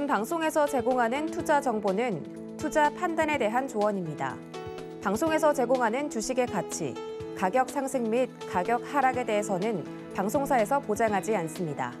본 방송에서 제공하는 투자 정보는 투자 판단에 대한 조언입니다. 방송에서 제공하는 주식의 가치, 가격 상승 및 가격 하락에 대해서는 방송사에서 보장하지 않습니다.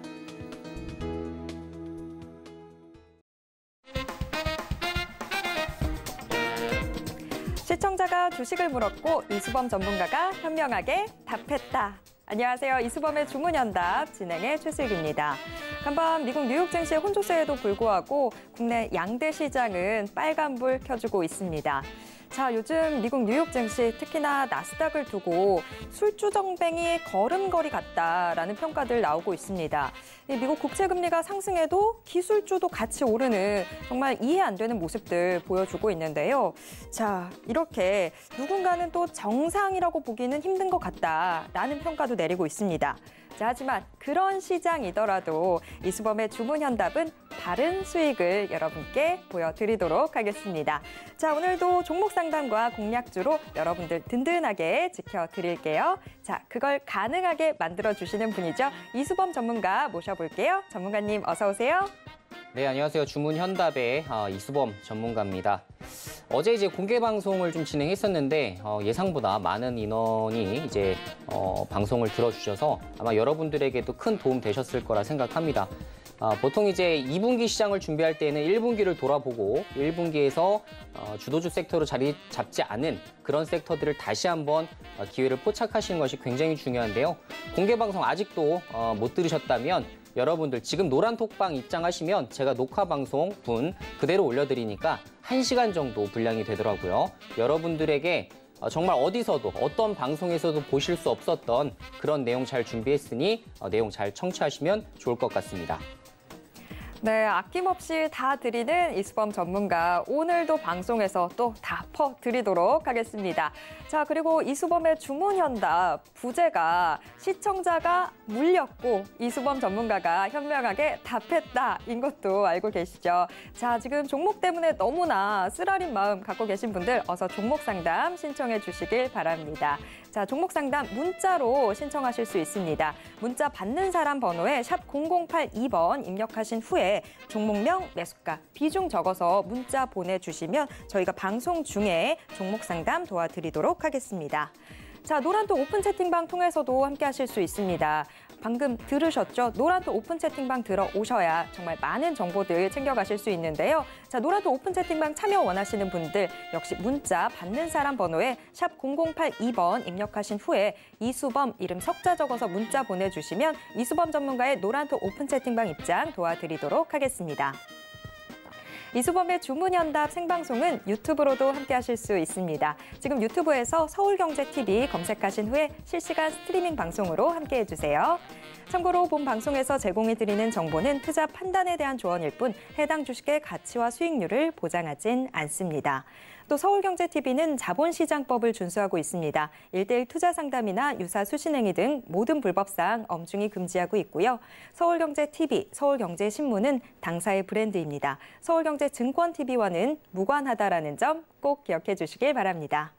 시청자가 주식을 물었고 이수범 전문가가 현명하게 답했다. 안녕하세요. 이수범의 주문연답 진행의 최슬기입니다. 간밤 미국 뉴욕 증시의 혼조세에도 불구하고 국내 양대 시장은 빨간불 켜주고 있습니다. 자, 요즘 미국 뉴욕 증시 특히나 나스닥을 두고 술주정뱅이 걸음걸이 같다라는 평가들 나오고 있습니다. 미국 국채 금리가 상승해도 기술주도 같이 오르는 정말 이해 안 되는 모습들 보여주고 있는데요. 자, 이렇게 누군가는 또 정상이라고 보기는 힘든 것 같다라는 평가도 내리고 있습니다. 자, 하지만 그런 시장이더라도 이수범의 주문 현답은 다른 수익을 여러분께 보여드리도록 하겠습니다. 자, 오늘도 종목 상담과 공략주로 여러분들 든든하게 지켜드릴게요. 자, 그걸 가능하게 만들어주시는 분이죠. 이수범 전문가 모셔볼게요. 전문가님 어서 오세요. 네, 안녕하세요. 주문 현답의 어, 이수범 전문가입니다. 어제 이제 공개 방송을 좀 진행했었는데 어, 예상보다 많은 인원이 이제 어, 방송을 들어주셔서 아마 여러분들에게도 큰 도움 되셨을 거라 생각합니다. 아, 보통 이제 2분기 시장을 준비할 때는 1분기를 돌아보고 1분기에서 어, 주도주 섹터로 자리 잡지 않은 그런 섹터들을 다시 한번 어, 기회를 포착하시는 것이 굉장히 중요한데요. 공개 방송 아직도 어, 못 들으셨다면 여러분들 지금 노란톡방 입장하시면 제가 녹화 방송 분 그대로 올려드리니까 1시간 정도 분량이 되더라고요. 여러분들에게 어, 정말 어디서도 어떤 방송에서도 보실 수 없었던 그런 내용 잘 준비했으니 어, 내용 잘 청취하시면 좋을 것 같습니다. 네, 아낌없이 다 드리는 이수범 전문가. 오늘도 방송에서 또 다 퍼드리도록 하겠습니다. 자, 그리고 이수범의 주문현답 부제가 시청자가 물렸고 이수범 전문가가 현명하게 답했다인 것도 알고 계시죠. 자, 지금 종목 때문에 너무나 쓰라린 마음 갖고 계신 분들 어서 종목 상담 신청해 주시길 바랍니다. 자, 종목 상담 문자로 신청하실 수 있습니다. 문자 받는 사람 번호에 샵 0082번 입력하신 후에 네, 종목명, 매수가, 비중 적어서 문자 보내주시면 저희가 방송 중에 종목 상담 도와드리도록 하겠습니다. 자, 노란톡 오픈 채팅방 통해서도 함께 하실 수 있습니다. 방금 들으셨죠? 노란토 오픈 채팅방 들어오셔야 정말 많은 정보들 챙겨가실 수 있는데요. 자, 노란토 오픈 채팅방 참여 원하시는 분들 역시 문자 받는 사람 번호에 샵 0082번 입력하신 후에 이수범 이름 석자 적어서 문자 보내주시면 이수범 전문가의 노란토 오픈 채팅방 입장 도와드리도록 하겠습니다. 이수범의 주문연답 생방송은 유튜브로도 함께하실 수 있습니다. 지금 유튜브에서 서울경제TV 검색하신 후에 실시간 스트리밍 방송으로 함께해 주세요. 참고로 본 방송에서 제공해드리는 정보는 투자 판단에 대한 조언일 뿐 해당 주식의 가치와 수익률을 보장하진 않습니다. 또 서울경제TV는 자본시장법을 준수하고 있습니다. 1대1 투자 상담이나 유사 수신행위 등 모든 불법사항 엄중히 금지하고 있고요. 서울경제TV, 서울경제신문은 당사의 브랜드입니다. 서울경제증권TV와는 무관하다라는 점 꼭 기억해 주시길 바랍니다.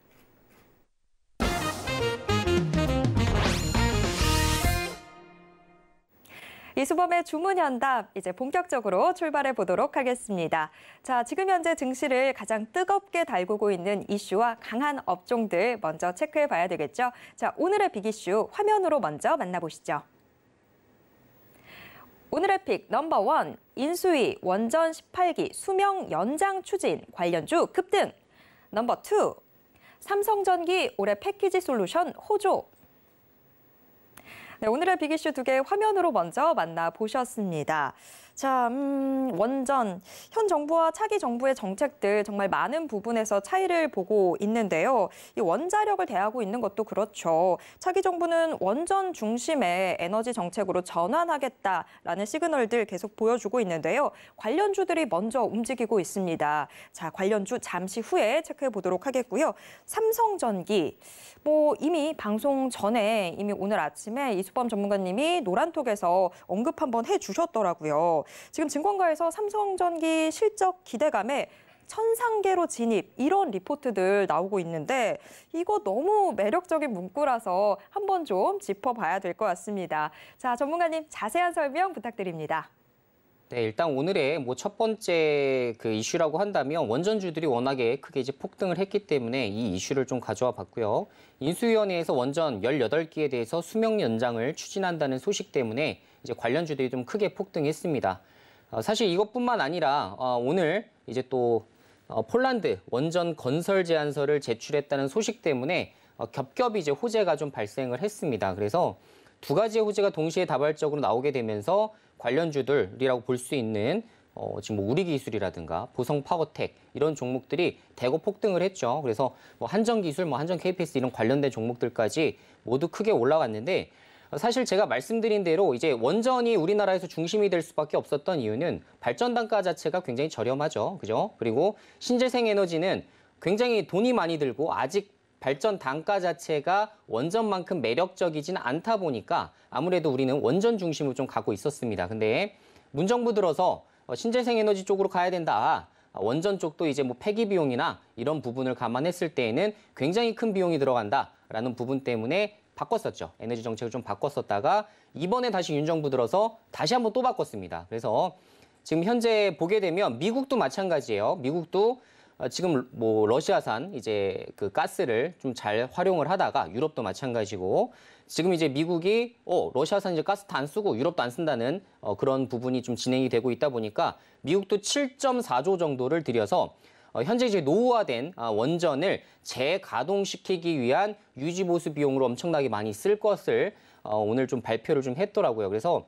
이수범의 주문 현답 이제 본격적으로 출발해 보도록 하겠습니다. 자, 지금 현재 증시를 가장 뜨겁게 달구고 있는 이슈와 강한 업종들 먼저 체크해 봐야 되겠죠. 자, 오늘의 빅 이슈 화면으로 먼저 만나보시죠. 오늘의 픽 넘버 원 인수위 원전 18기 수명 연장 추진 관련주 급등 넘버 투 삼성전기 올해 패키지 솔루션 호조 네, 오늘의 빅이슈 두개 화면으로 먼저 만나보셨습니다. 자, 음, 원전. 현 정부와 차기 정부의 정책들 정말 많은 부분에서 차이를 보고 있는데요. 이 원자력을 대하고 있는 것도 그렇죠. 차기 정부는 원전 중심의 에너지 정책으로 전환하겠다라는 시그널들 계속 보여주고 있는데요. 관련주들이 먼저 움직이고 있습니다. 자, 관련주 잠시 후에 체크해 보도록 하겠고요. 삼성전기. 뭐 이미 방송 전에 이미 오늘 아침에 이수범 전문가님이 노란톡에서 언급 한번 해 주셨더라고요. 지금 증권가에서 삼성전기 실적 기대감에 천상계로 진입 이런 리포트들 나오고 있는데 이거 너무 매력적인 문구라서 한번 좀 짚어봐야 될 것 같습니다. 자 전문가님 자세한 설명 부탁드립니다. 네, 일단 오늘의 뭐 첫 번째 그 이슈라고 한다면 원전주들이 워낙에 크게 이제 폭등을 했기 때문에 이 이슈를 좀 가져와 봤고요. 인수위원회에서 원전 18기에 대해서 수명 연장을 추진한다는 소식 때문에 이제 관련 주들이 좀 크게 폭등했습니다. 어, 사실 이것뿐만 아니라 어, 오늘 이제 또 어, 폴란드 원전 건설 제안서를 제출했다는 소식 때문에 겹겹이 이제 호재가 좀 발생을 했습니다. 그래서 두 가지의 호재가 동시에 다발적으로 나오게 되면서 관련주들이라고 볼 수 있는 어, 지금 뭐 우리 기술이라든가 보성 파워텍 이런 종목들이 대거 폭등을 했죠. 그래서 뭐 한정 기술, 뭐 한정 KPS 이런 관련된 종목들까지 모두 크게 올라갔는데 사실 제가 말씀드린 대로 이제 원전이 우리나라에서 중심이 될 수밖에 없었던 이유는 발전 단가 자체가 굉장히 저렴하죠. 그죠? 그리고 신재생 에너지는 굉장히 돈이 많이 들고 아직 발전 단가 자체가 원전만큼 매력적이진 않다 보니까 아무래도 우리는 원전 중심을 좀가고 있었습니다. 근데 문정부 들어서 어, 신재생 에너지 쪽으로 가야 된다. 아, 원전 쪽도 이제 뭐 폐기 비용이나 이런 부분을 감안했을 때에는 굉장히 큰 비용이 들어간다라는 부분 때문에 바꿨었죠. 에너지 정책을 좀 바꿨었다가 이번에 다시 윤 정부 들어서 다시 한번 또 바꿨습니다. 그래서 지금 현재 보게 되면 미국도 마찬가지예요. 미국도 어, 지금 뭐 러시아산 이제 그 가스를 좀 잘 활용을 하다가 유럽도 마찬가지고 지금 이제 미국이 어 러시아산 이제 가스 다 안 쓰고 유럽도 안 쓴다는 어 그런 부분이 좀 진행이 되고 있다 보니까 미국도 7.4조 정도를 들여서 어, 현재 이제 노후화된 아, 원전을 재가동시키기 위한 유지보수 비용으로 엄청나게 많이 쓸 것을 어, 오늘 좀 발표를 좀 했더라고요. 그래서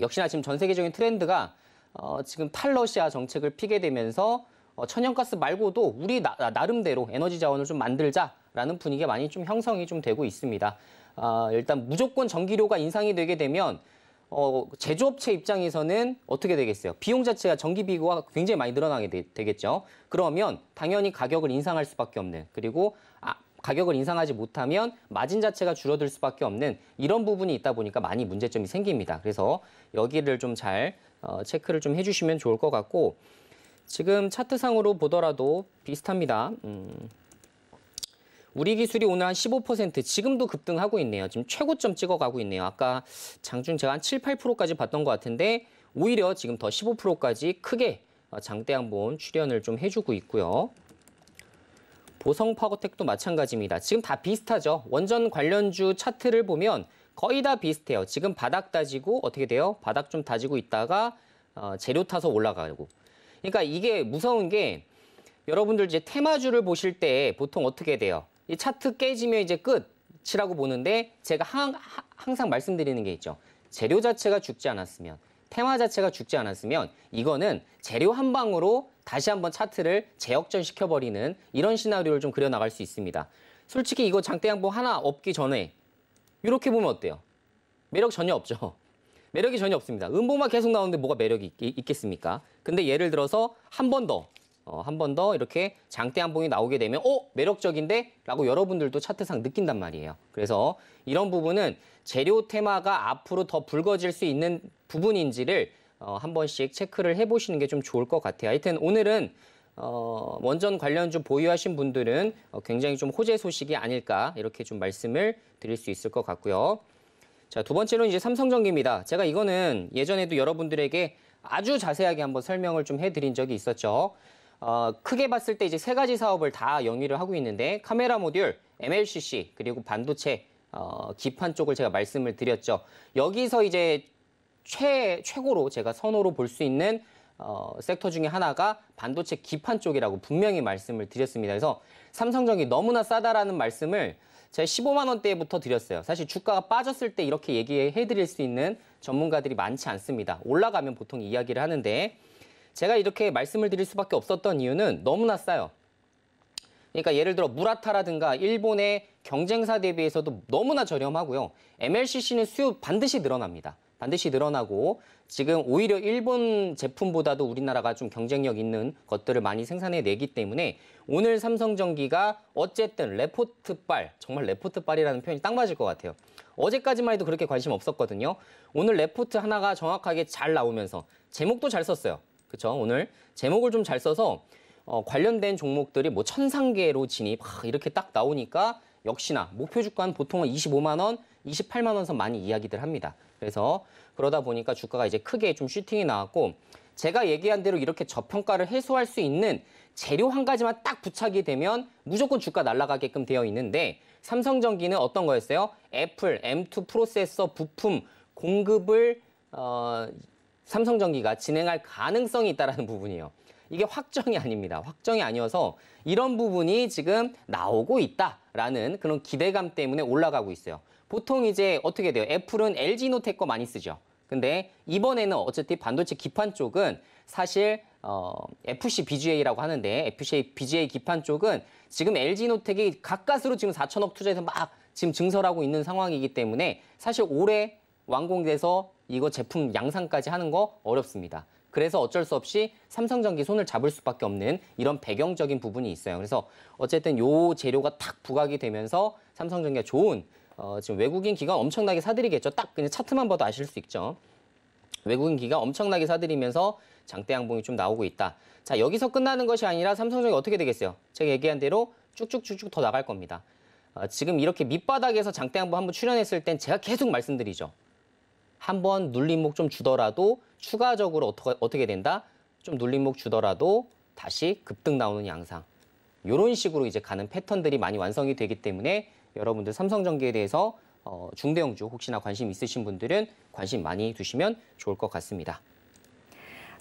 역시나 지금 전 세계적인 트렌드가 어, 지금 탈러시아 정책을 피게 되면서 천연가스 말고도 우리 나, 아, 름대로 에너지 자원을 좀 만들자라는 분위기가 많이 좀 형성이 좀 되고 있습니다. 아, 일단 무조건 전기료가 인상이 되게 되면 어, 제조업체 입장에서는 어떻게 되겠어요? 비용 자체가 전기비가 굉장히 많이 늘어나게 되, 겠죠 그러면 당연히 가격을 인상할 수밖에 없는 그리고 아, 가격을 인상하지 못하면 마진 자체가 줄어들 수밖에 없는 이런 부분이 있다 보니까 많이 문제점이 생깁니다. 그래서 여기를 좀잘 어, 체크를 좀 해주시면 좋을 것 같고 지금 차트상으로 보더라도 비슷합니다. 음. 우리 기술이 오늘 한 15% 지금도 급등하고 있네요. 지금 최고점 찍어가고 있네요. 아까 장중 제가 한 7, 8%까지 봤던 것 같은데 오히려 지금 더 15%까지 크게 어, 장대 한보험 출연을 좀 해주고 있고요. 보성 파고텍도 마찬가지입니다. 지금 다 비슷하죠. 원전 관련주 차트를 보면 거의 다 비슷해요. 지금 바닥 다지고 어떻게 돼요? 바닥 좀 다지고 있다가 어, 재료 타서 올라가고. 그러니까 이게 무서운 게 여러분들 이제 테마주를 보실 때 보통 어떻게 돼요? 이 차트 깨지면 이제 끝이라고 보는데 제가 항, 항상 말씀드리는 게 있죠. 재료 자체가 죽지 않았으면 테마 자체가 죽지 않았으면 이거는 재료 한 방으로 다시 한번 차트를 재역전 시켜버리는 이런 시나리오를 좀 그려나갈 수 있습니다. 솔직히 이거 장대양봉 하나 없기 전에 이렇게 보면 어때요? 매력 전혀 없죠. 매력이 전혀 없습니다. 음봉만 계속 나오는데 뭐가 매력이 있, 겠습니까 근데 예를 들어서 한번더 어, 한 번 더 이렇게 장대 한봉이 나오게 되면 어? 매력적인데? 라고 여러분들도 차트상 느낀단 말이에요. 그래서 이런 부분은 재료 테마가 앞으로 더 붉어질 수 있는 부분인지를 어, 한 번씩 체크를 해보시는 게 좀 좋을 것 같아요. 하여튼 오늘은 어, 원전 관련주 보유하신 분들은 어, 굉장히 좀 호재 소식이 아닐까 이렇게 좀 말씀을 드릴 수 있을 것 같고요. 자, 두 번째로는 이제 삼성전기입니다. 제가 이거는 예전에도 여러분들에게 아주 자세하게 한번 설명을 좀 해드린 적이 있었죠. 어, 크게 봤을 때 이제 세 가지 사업을 다 영위를 하고 있는데 카메라 모듈, MLCC 그리고 반도체 어, 기판 쪽을 제가 말씀을 드렸죠. 여기서 이제 최 최고로 제가 선호로 볼 수 있는 어, 섹터 중에 하나가 반도체 기판 쪽이라고 분명히 말씀을 드렸습니다. 그래서 삼성전기 너무나 싸다라는 말씀을 제가 15만 원대부터 드렸어요. 사실 주가가 빠졌을 때 이렇게 얘기해 드릴 수 있는 전문가들이 많지 않습니다. 올라가면 보통 이야기를 하는데 제가 이렇게 말씀을 드릴 수밖에 없었던 이유는 너무나 싸요. 그러니까 예를 들어 무라타라든가 일본의 경쟁사 대비해서도 너무나 저렴하고요. MLCC는 수요 반드시 늘어납니다. 반드시 늘어나고 지금 오히려 일본 제품보다도 우리나라가 좀 경쟁력 있는 것들을 많이 생산해 내기 때문에 오늘 삼성전기가 어쨌든 레포트빨 정말 레포트빨이라는 표현이 딱 맞을 것 같아요. 어제까지만 해도 그렇게 관심 없었거든요. 오늘 레포트 하나가 정확하게 잘 나오면서 제목도 잘 썼어요. 그렇죠? 오늘 제목을 좀 잘 써서 어, 관련된 종목들이 뭐 천상계로 진입 하, 이렇게 딱 나오니까 역시나 목표 주가는 보통은 25만 원, 28만 원선 많이 이야기들 합니다. 그래서 그러다 보니까 주가가 이제 크게 좀 슈팅이 나왔고 제가 얘기한 대로 이렇게 저평가를 해소할 수 있는 재료 한 가지만 딱 부착이 되면 무조건 주가 날아가게끔 되어 있는데 삼성전기는 어떤 거였어요? 애플 M2 프로세서 부품 공급을 어, 삼성전기가 진행할 가능성이 있다라는 부분이에요. 이게 확정이 아닙니다. 확정이 아니어서 이런 부분이 지금 나오고 있다라는 그런 기대감 때문에 올라가고 있어요. 보통 이제 어떻게 돼요? 애플은 LG노텍 거 많이 쓰죠. 근데 이번에는 어쨌든 반도체 기판 쪽은 사실 어, FC BGA라고 하는데 FC BGA 기판 쪽은 지금 LG노텍이 가까스로 지금 4천억 투자해서 막 지금 증설하고 있는 상황이기 때문에 사실 올해 완공돼서 이거 제품 양산까지 하는 거 어렵습니다. 그래서 어쩔 수 없이 삼성전기 손을 잡을 수밖에 없는 이런 배경적인 부분이 있어요. 그래서 어쨌든 요 재료가 탁 부각이 되면서 삼성전기가 좋은 어, 지금 외국인 기관 엄청나게 사들이겠죠. 딱 그냥 차트만 봐도 아실 수 있죠. 외국인 기관 엄청나게 사들이면서 장대 양봉이 좀 나오고 있다. 자 여기서 끝나는 것이 아니라 삼성전기 어떻게 되겠어요? 제가 얘기한 대로 쭉쭉쭉쭉 더 나갈 겁니다. 어, 지금 이렇게 밑바닥에서 장대 양봉 한번 출연했을 땐 제가 계속 말씀드리죠. 한번 눌림목 좀 주더라도 추가적으로 어떻게, 어떻게 된다? 좀 눌림목 주더라도 다시 급등 나오는 양상. 이런 식으로 이제 가는 패턴들이 많이 완성이 되기 때문에 여러분들 삼성전기에 대해서 어, 중대형주 혹시나 관심 있으신 분들은 관심 많이 두시면 좋을 것 같습니다.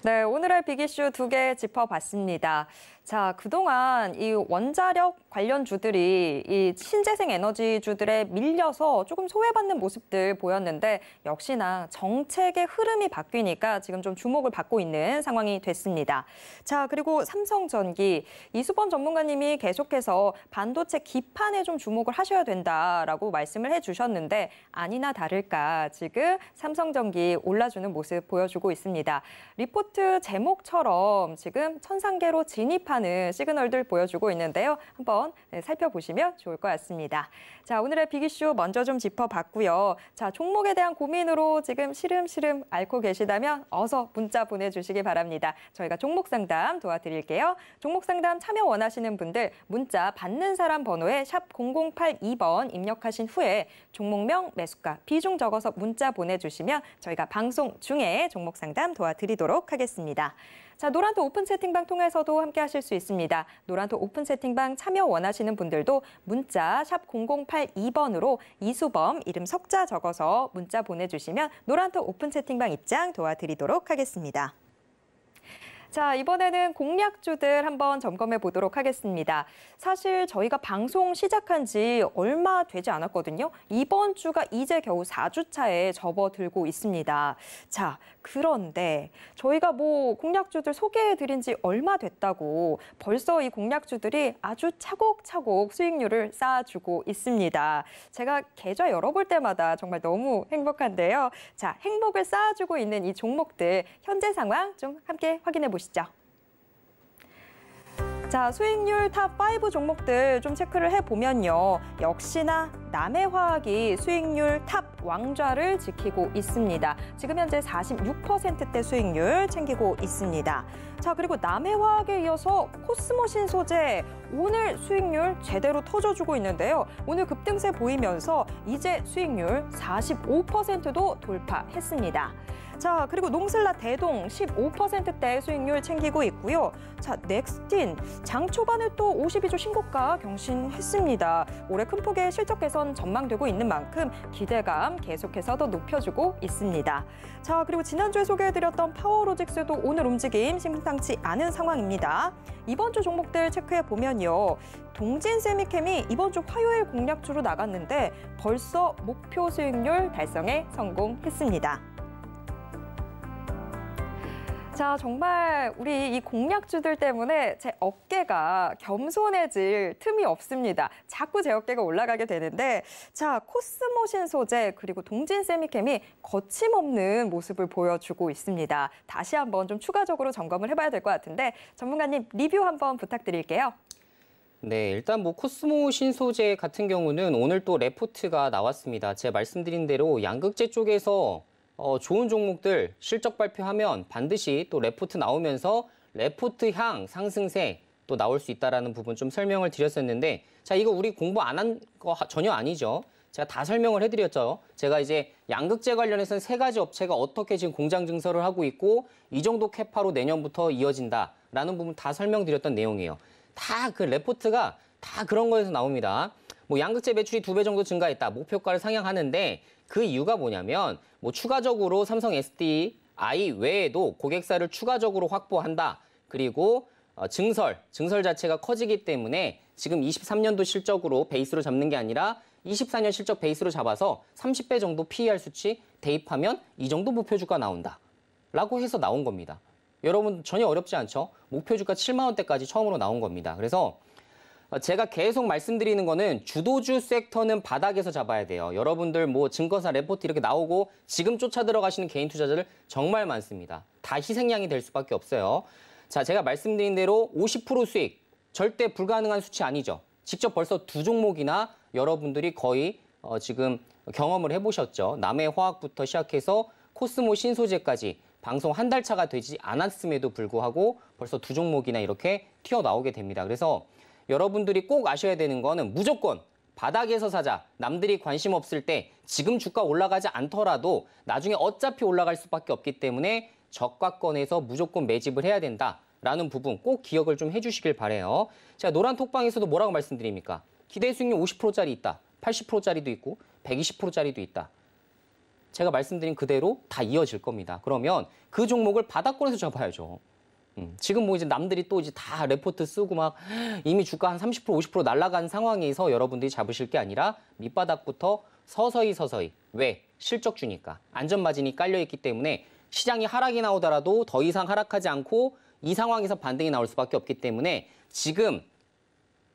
네, 오늘의 빅이슈 두 개 짚어봤습니다. 자, 그동안 이 원자력 관련주들이 이 신재생 에너지주들에 밀려서 조금 소외받는 모습들 보였는데 역시나 정책의 흐름이 바뀌니까 지금 좀 주목을 받고 있는 상황이 됐습니다. 자, 그리고 삼성전기 이수범 전문가님이 계속해서 반도체 기판에 좀 주목을 하셔야 된다라고 말씀을 해 주셨는데 아니나 다를까 지금 삼성전기 올라주는 모습 보여주고 있습니다. 리포트 제목처럼 지금 천상계로 진입한 하는 시그널들 보여주고 있는데요. 한번 네, 살펴보시면 좋을 것 같습니다. 자, 오늘의 비기쇼 먼저 좀 짚어봤고요. 자, 종목에 대한 고민으로 지금 시름시름 앓고 계시다면 어서 문자 보내주시기 바랍니다. 저희가 종목 상담 도와드릴게요. 종목 상담 참여 원하시는 분들 문자 받는 사람 번호에 샵 0082번 입력하신 후에 종목명, 매수가, 비중 적어서 문자 보내주시면 저희가 방송 중에 종목 상담 도와드리도록 하겠습니다. 자, 노란토 오픈 채팅방 통해서도 함께 하실 수 있습니다. 노란토 오픈 채팅방 참여 원하시는 분들도 문자 0082번으로 이수범 이름 석자 적어서 문자 보내주시면 노란토 오픈 채팅방 입장 도와드리도록 하겠습니다. 자, 이번에는 공략주들 한번 점검해 보도록 하겠습니다. 사실 저희가 방송 시작한 지 얼마 되지 않았거든요. 이번 주가 이제 겨우 4주 차에 접어들고 있습니다. 자, 그런데 저희가 뭐공략주들 소개해 드린 지 얼마 됐다고 벌써 이공략주들이 아주 차곡차곡 수익률을 쌓아주고 있습니다. 제가 계좌 열어볼 때마다 정말 너무 행복한데요. 자, 행복을 쌓아주고 있는 이 종목들 현재 상황 좀 함께 확인해 보겠습니다. 보시죠 자, 수익률 탑 5 종목들 좀 체크를 해보면요. 역시나 남해화학이 수익률 탑 왕좌를 지키고 있습니다. 지금 현재 46%대 수익률 챙기고 있습니다. 자, 그리고 남해화학에 이어서 코스모신 소재 오늘 수익률 제대로 터져주고 있는데요. 오늘 급등세 보이면서 이제 수익률 45%도 돌파했습니다. 자, 그리고 농슬라 대동 15%대 수익률 챙기고 있고요. 자, 넥스틴 장 초반에 또 52조 신고가 경신했습니다. 올해 큰 폭의 실적 개선 전망되고 있는 만큼 기대감 계속해서 더 높여주고 있습니다. 자, 그리고 지난주에 소개해드렸던 파워로직스도 오늘 움직임 심상치 않은 상황입니다. 이번 주 종목들 체크해보면요. 동진 세미캠이 이번 주 화요일 공략주로 나갔는데 벌써 목표 수익률 달성에 성공했습니다. 자, 정말 우리 이 공략주들 때문에 제 어깨가 겸손해질 틈이 없습니다. 자꾸 제 어깨가 올라가게 되는데 자, 코스모신 소재 그리고 동진 세미캠이 거침없는 모습을 보여주고 있습니다. 다시 한번 좀 추가적으로 점검을 해봐야 될 것 같은데 전문가님 리뷰 한번 부탁드릴게요. 네, 일단 뭐 코스모 신소재 같은 경우는 오늘 또 레포트가 나왔습니다. 제가 말씀드린 대로 양극재 쪽에서 어, 좋은 종목들 실적 발표하면 반드시 또 레포트 나오면서 레포트 향 상승세 또 나올 수 있다라는 부분 좀 설명을 드렸었는데 자 이거 우리 공부 안 한 거 전혀 아니죠. 제가 다 설명을 해드렸죠. 제가 이제 양극재 관련해서는 세 가지 업체가 어떻게 지금 공장 증설을 하고 있고 이 정도 캐파로 내년부터 이어진다라는 부분 다 설명드렸던 내용이에요. 다 그 레포트가 다 그런 거에서 나옵니다. 뭐 양극재 매출이 두 배 정도 증가했다. 목표가를 상향하는데 그 이유가 뭐냐면 뭐 추가적으로 삼성 SDI 외에도 고객사를 추가적으로 확보한다. 그리고 어, 증설, 증설 자체가 커지기 때문에 지금 23년도 실적으로 베이스로 잡는 게 아니라 24년 실적 베이스로 잡아서 30배 정도 PER 수치 대입하면 이 정도 목표 주가 나온다. 라고 해서 나온 겁니다. 여러분 전혀 어렵지 않죠? 목표 주가 7만 원대까지 처음으로 나온 겁니다. 그래서 어, 제가 계속 말씀드리는 거는 주도주 섹터는 바닥에서 잡아야 돼요. 여러분들 뭐 증권사 레포트 이렇게 나오고 지금 쫓아 들어가시는 개인 투자자들 정말 많습니다. 다 희생양이 될 수밖에 없어요. 자, 제가 말씀드린 대로 50% 수익 절대 불가능한 수치 아니죠. 직접 벌써 두 종목이나 여러분들이 거의 어, 지금 경험을 해보셨죠. 남해 화학부터 시작해서 코스모 신소재까지 방송 한 달 차가 되지 않았음에도 불구하고 벌써 두 종목이나 이렇게 튀어나오게 됩니다. 그래서 여러분들이 꼭 아셔야 되는 거는 무조건 바닥에서 사자. 남들이 관심 없을 때 지금 주가 올라가지 않더라도 나중에 어차피 올라갈 수밖에 없기 때문에 저가권에서 무조건 매집을 해야 된다. 라는 부분 꼭 기억을 좀 해주시길 바래요. 자 노란 톡방에서도 뭐라고 말씀드립니까? 기대 수익률 50%짜리 있다. 80%짜리도 있고 120%짜리도 있다. 제가 말씀드린 그대로 다 이어질 겁니다. 그러면 그 종목을 바닥권에서 잡아야죠. 음. 지금 뭐 이제 남들이 또 이제 다 레포트 쓰고 막 이미 주가 한 30% 50% 날라간 상황에서 여러분들이 잡으실 게 아니라 밑바닥부터 서서히 서서히 왜 실적 주니까 안전 마진이 깔려 있기 때문에 시장이 하락이 나오더라도 더 이상 하락하지 않고 이 상황에서 반등이 나올 수밖에 없기 때문에 지금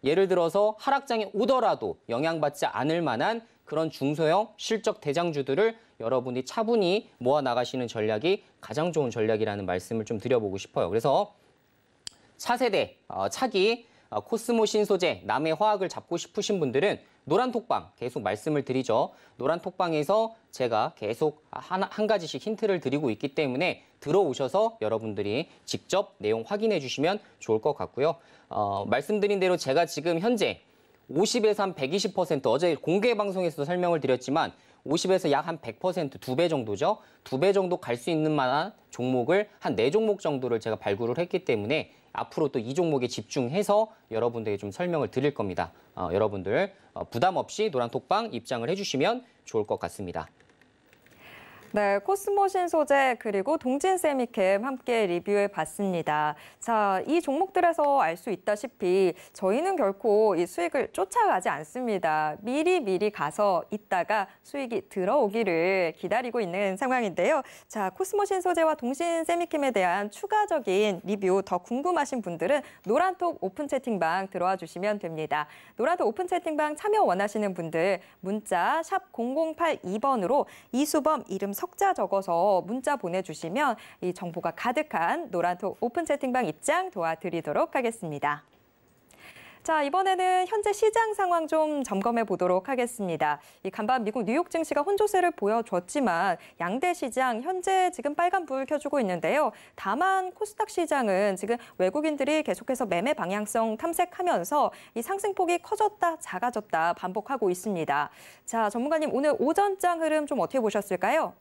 예를 들어서 하락장에 오더라도 영향받지 않을 만한 그런 중소형 실적 대장주들을 여러분이 차분히 모아 나가시는 전략이 가장 좋은 전략이라는 말씀을 좀 드려보고 싶어요. 그래서 차세대 어, 차기 어, 코스모 신소재 남의 화학을 잡고 싶으신 분들은 노란 톡방 계속 말씀을 드리죠. 노란 톡방에서 제가 계속 하한 가지씩 힌트를 드리고 있기 때문에 들어오셔서 여러분들이 직접 내용 확인해 주시면 좋을 것 같고요. 어, 말씀드린 대로 제가 지금 현재 50에서 한120% 어제 공개 방송에서도 설명을 드렸지만 50에서 약 한 100%두 배 정도죠. 두 배 정도 갈 수 있는 만한 종목을 한 네 종목 정도를 제가 발굴을 했기 때문에 앞으로 또 이 종목에 집중해서 여러분들에게 좀 설명을 드릴 겁니다. 어, 여러분들 어, 부담 없이 노란 톡방 입장을 해주시면 좋을 것 같습니다. 네, 코스모신 소재 그리고 동진 세미캠 함께 리뷰해 봤습니다. 자, 이 종목들에서 알 수 있다시피 저희는 결코 이 수익을 쫓아가지 않습니다. 미리 미리 가서 있다가 수익이 들어오기를 기다리고 있는 상황인데요. 자, 코스모신 소재와 동신 세미캠에 대한 추가적인 리뷰 더 궁금하신 분들은 노란톡 오픈 채팅방 들어와 주시면 됩니다. 노란톡 오픈 채팅방 참여 원하시는 분들 문자 샵 0082번으로 이수범 이름 석자 적어서 문자 보내주시면 이 정보가 가득한 노란톡 오픈 채팅방 입장 도와드리도록 하겠습니다. 자, 이번에는 현재 시장 상황 좀 점검해 보도록 하겠습니다. 이 간밤 미국 뉴욕 증시가 혼조세를 보여줬지만 양대 시장 현재 지금 빨간 불 켜주고 있는데요. 다만 코스닥 시장은 지금 외국인들이 계속해서 매매 방향성 탐색하면서 이 상승폭이 커졌다 작아졌다 반복하고 있습니다. 자, 전문가님 오늘 오전장 흐름 좀 어떻게 보셨을까요?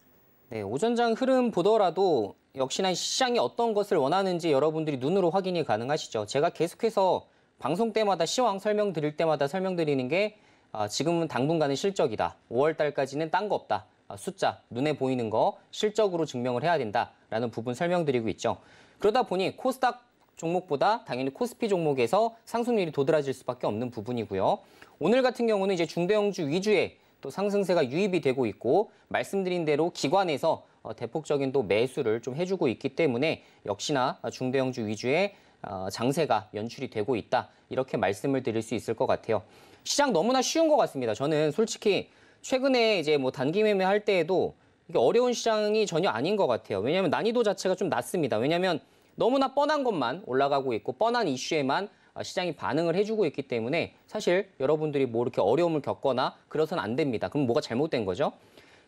네, 오전장 흐름 보더라도 역시나 시장이 어떤 것을 원하는지 여러분들이 눈으로 확인이 가능하시죠. 제가 계속해서 방송 때마다 시황 설명 드릴 때마다 설명드리는 게 아, 지금은 당분간은 실적이다. 5월 달까지는 딴 거 없다. 아, 숫자, 눈에 보이는 거 실적으로 증명을 해야 된다라는 부분 설명드리고 있죠. 그러다 보니 코스닥 종목보다 당연히 코스피 종목에서 상승률이 도드라질 수밖에 없는 부분이고요. 오늘 같은 경우는 이제 중대형주 위주의 또 상승세가 유입이 되고 있고 말씀드린 대로 기관에서 어, 대폭적인 또 매수를 좀 해주고 있기 때문에 역시나 중대형주 위주의 어, 장세가 연출이 되고 있다. 이렇게 말씀을 드릴 수 있을 것 같아요. 시장 너무나 쉬운 것 같습니다. 저는 솔직히 최근에 이제 뭐 단기 매매 할 때에도 이게 어려운 시장이 전혀 아닌 것 같아요. 왜냐하면 난이도 자체가 좀 낮습니다. 왜냐하면 너무나 뻔한 것만 올라가고 있고 뻔한 이슈에만 어, 시장이 반응을 해주고 있기 때문에 사실 여러분들이 뭐 이렇게 어려움을 겪거나 그러선안 됩니다. 그럼 뭐가 잘못된 거죠?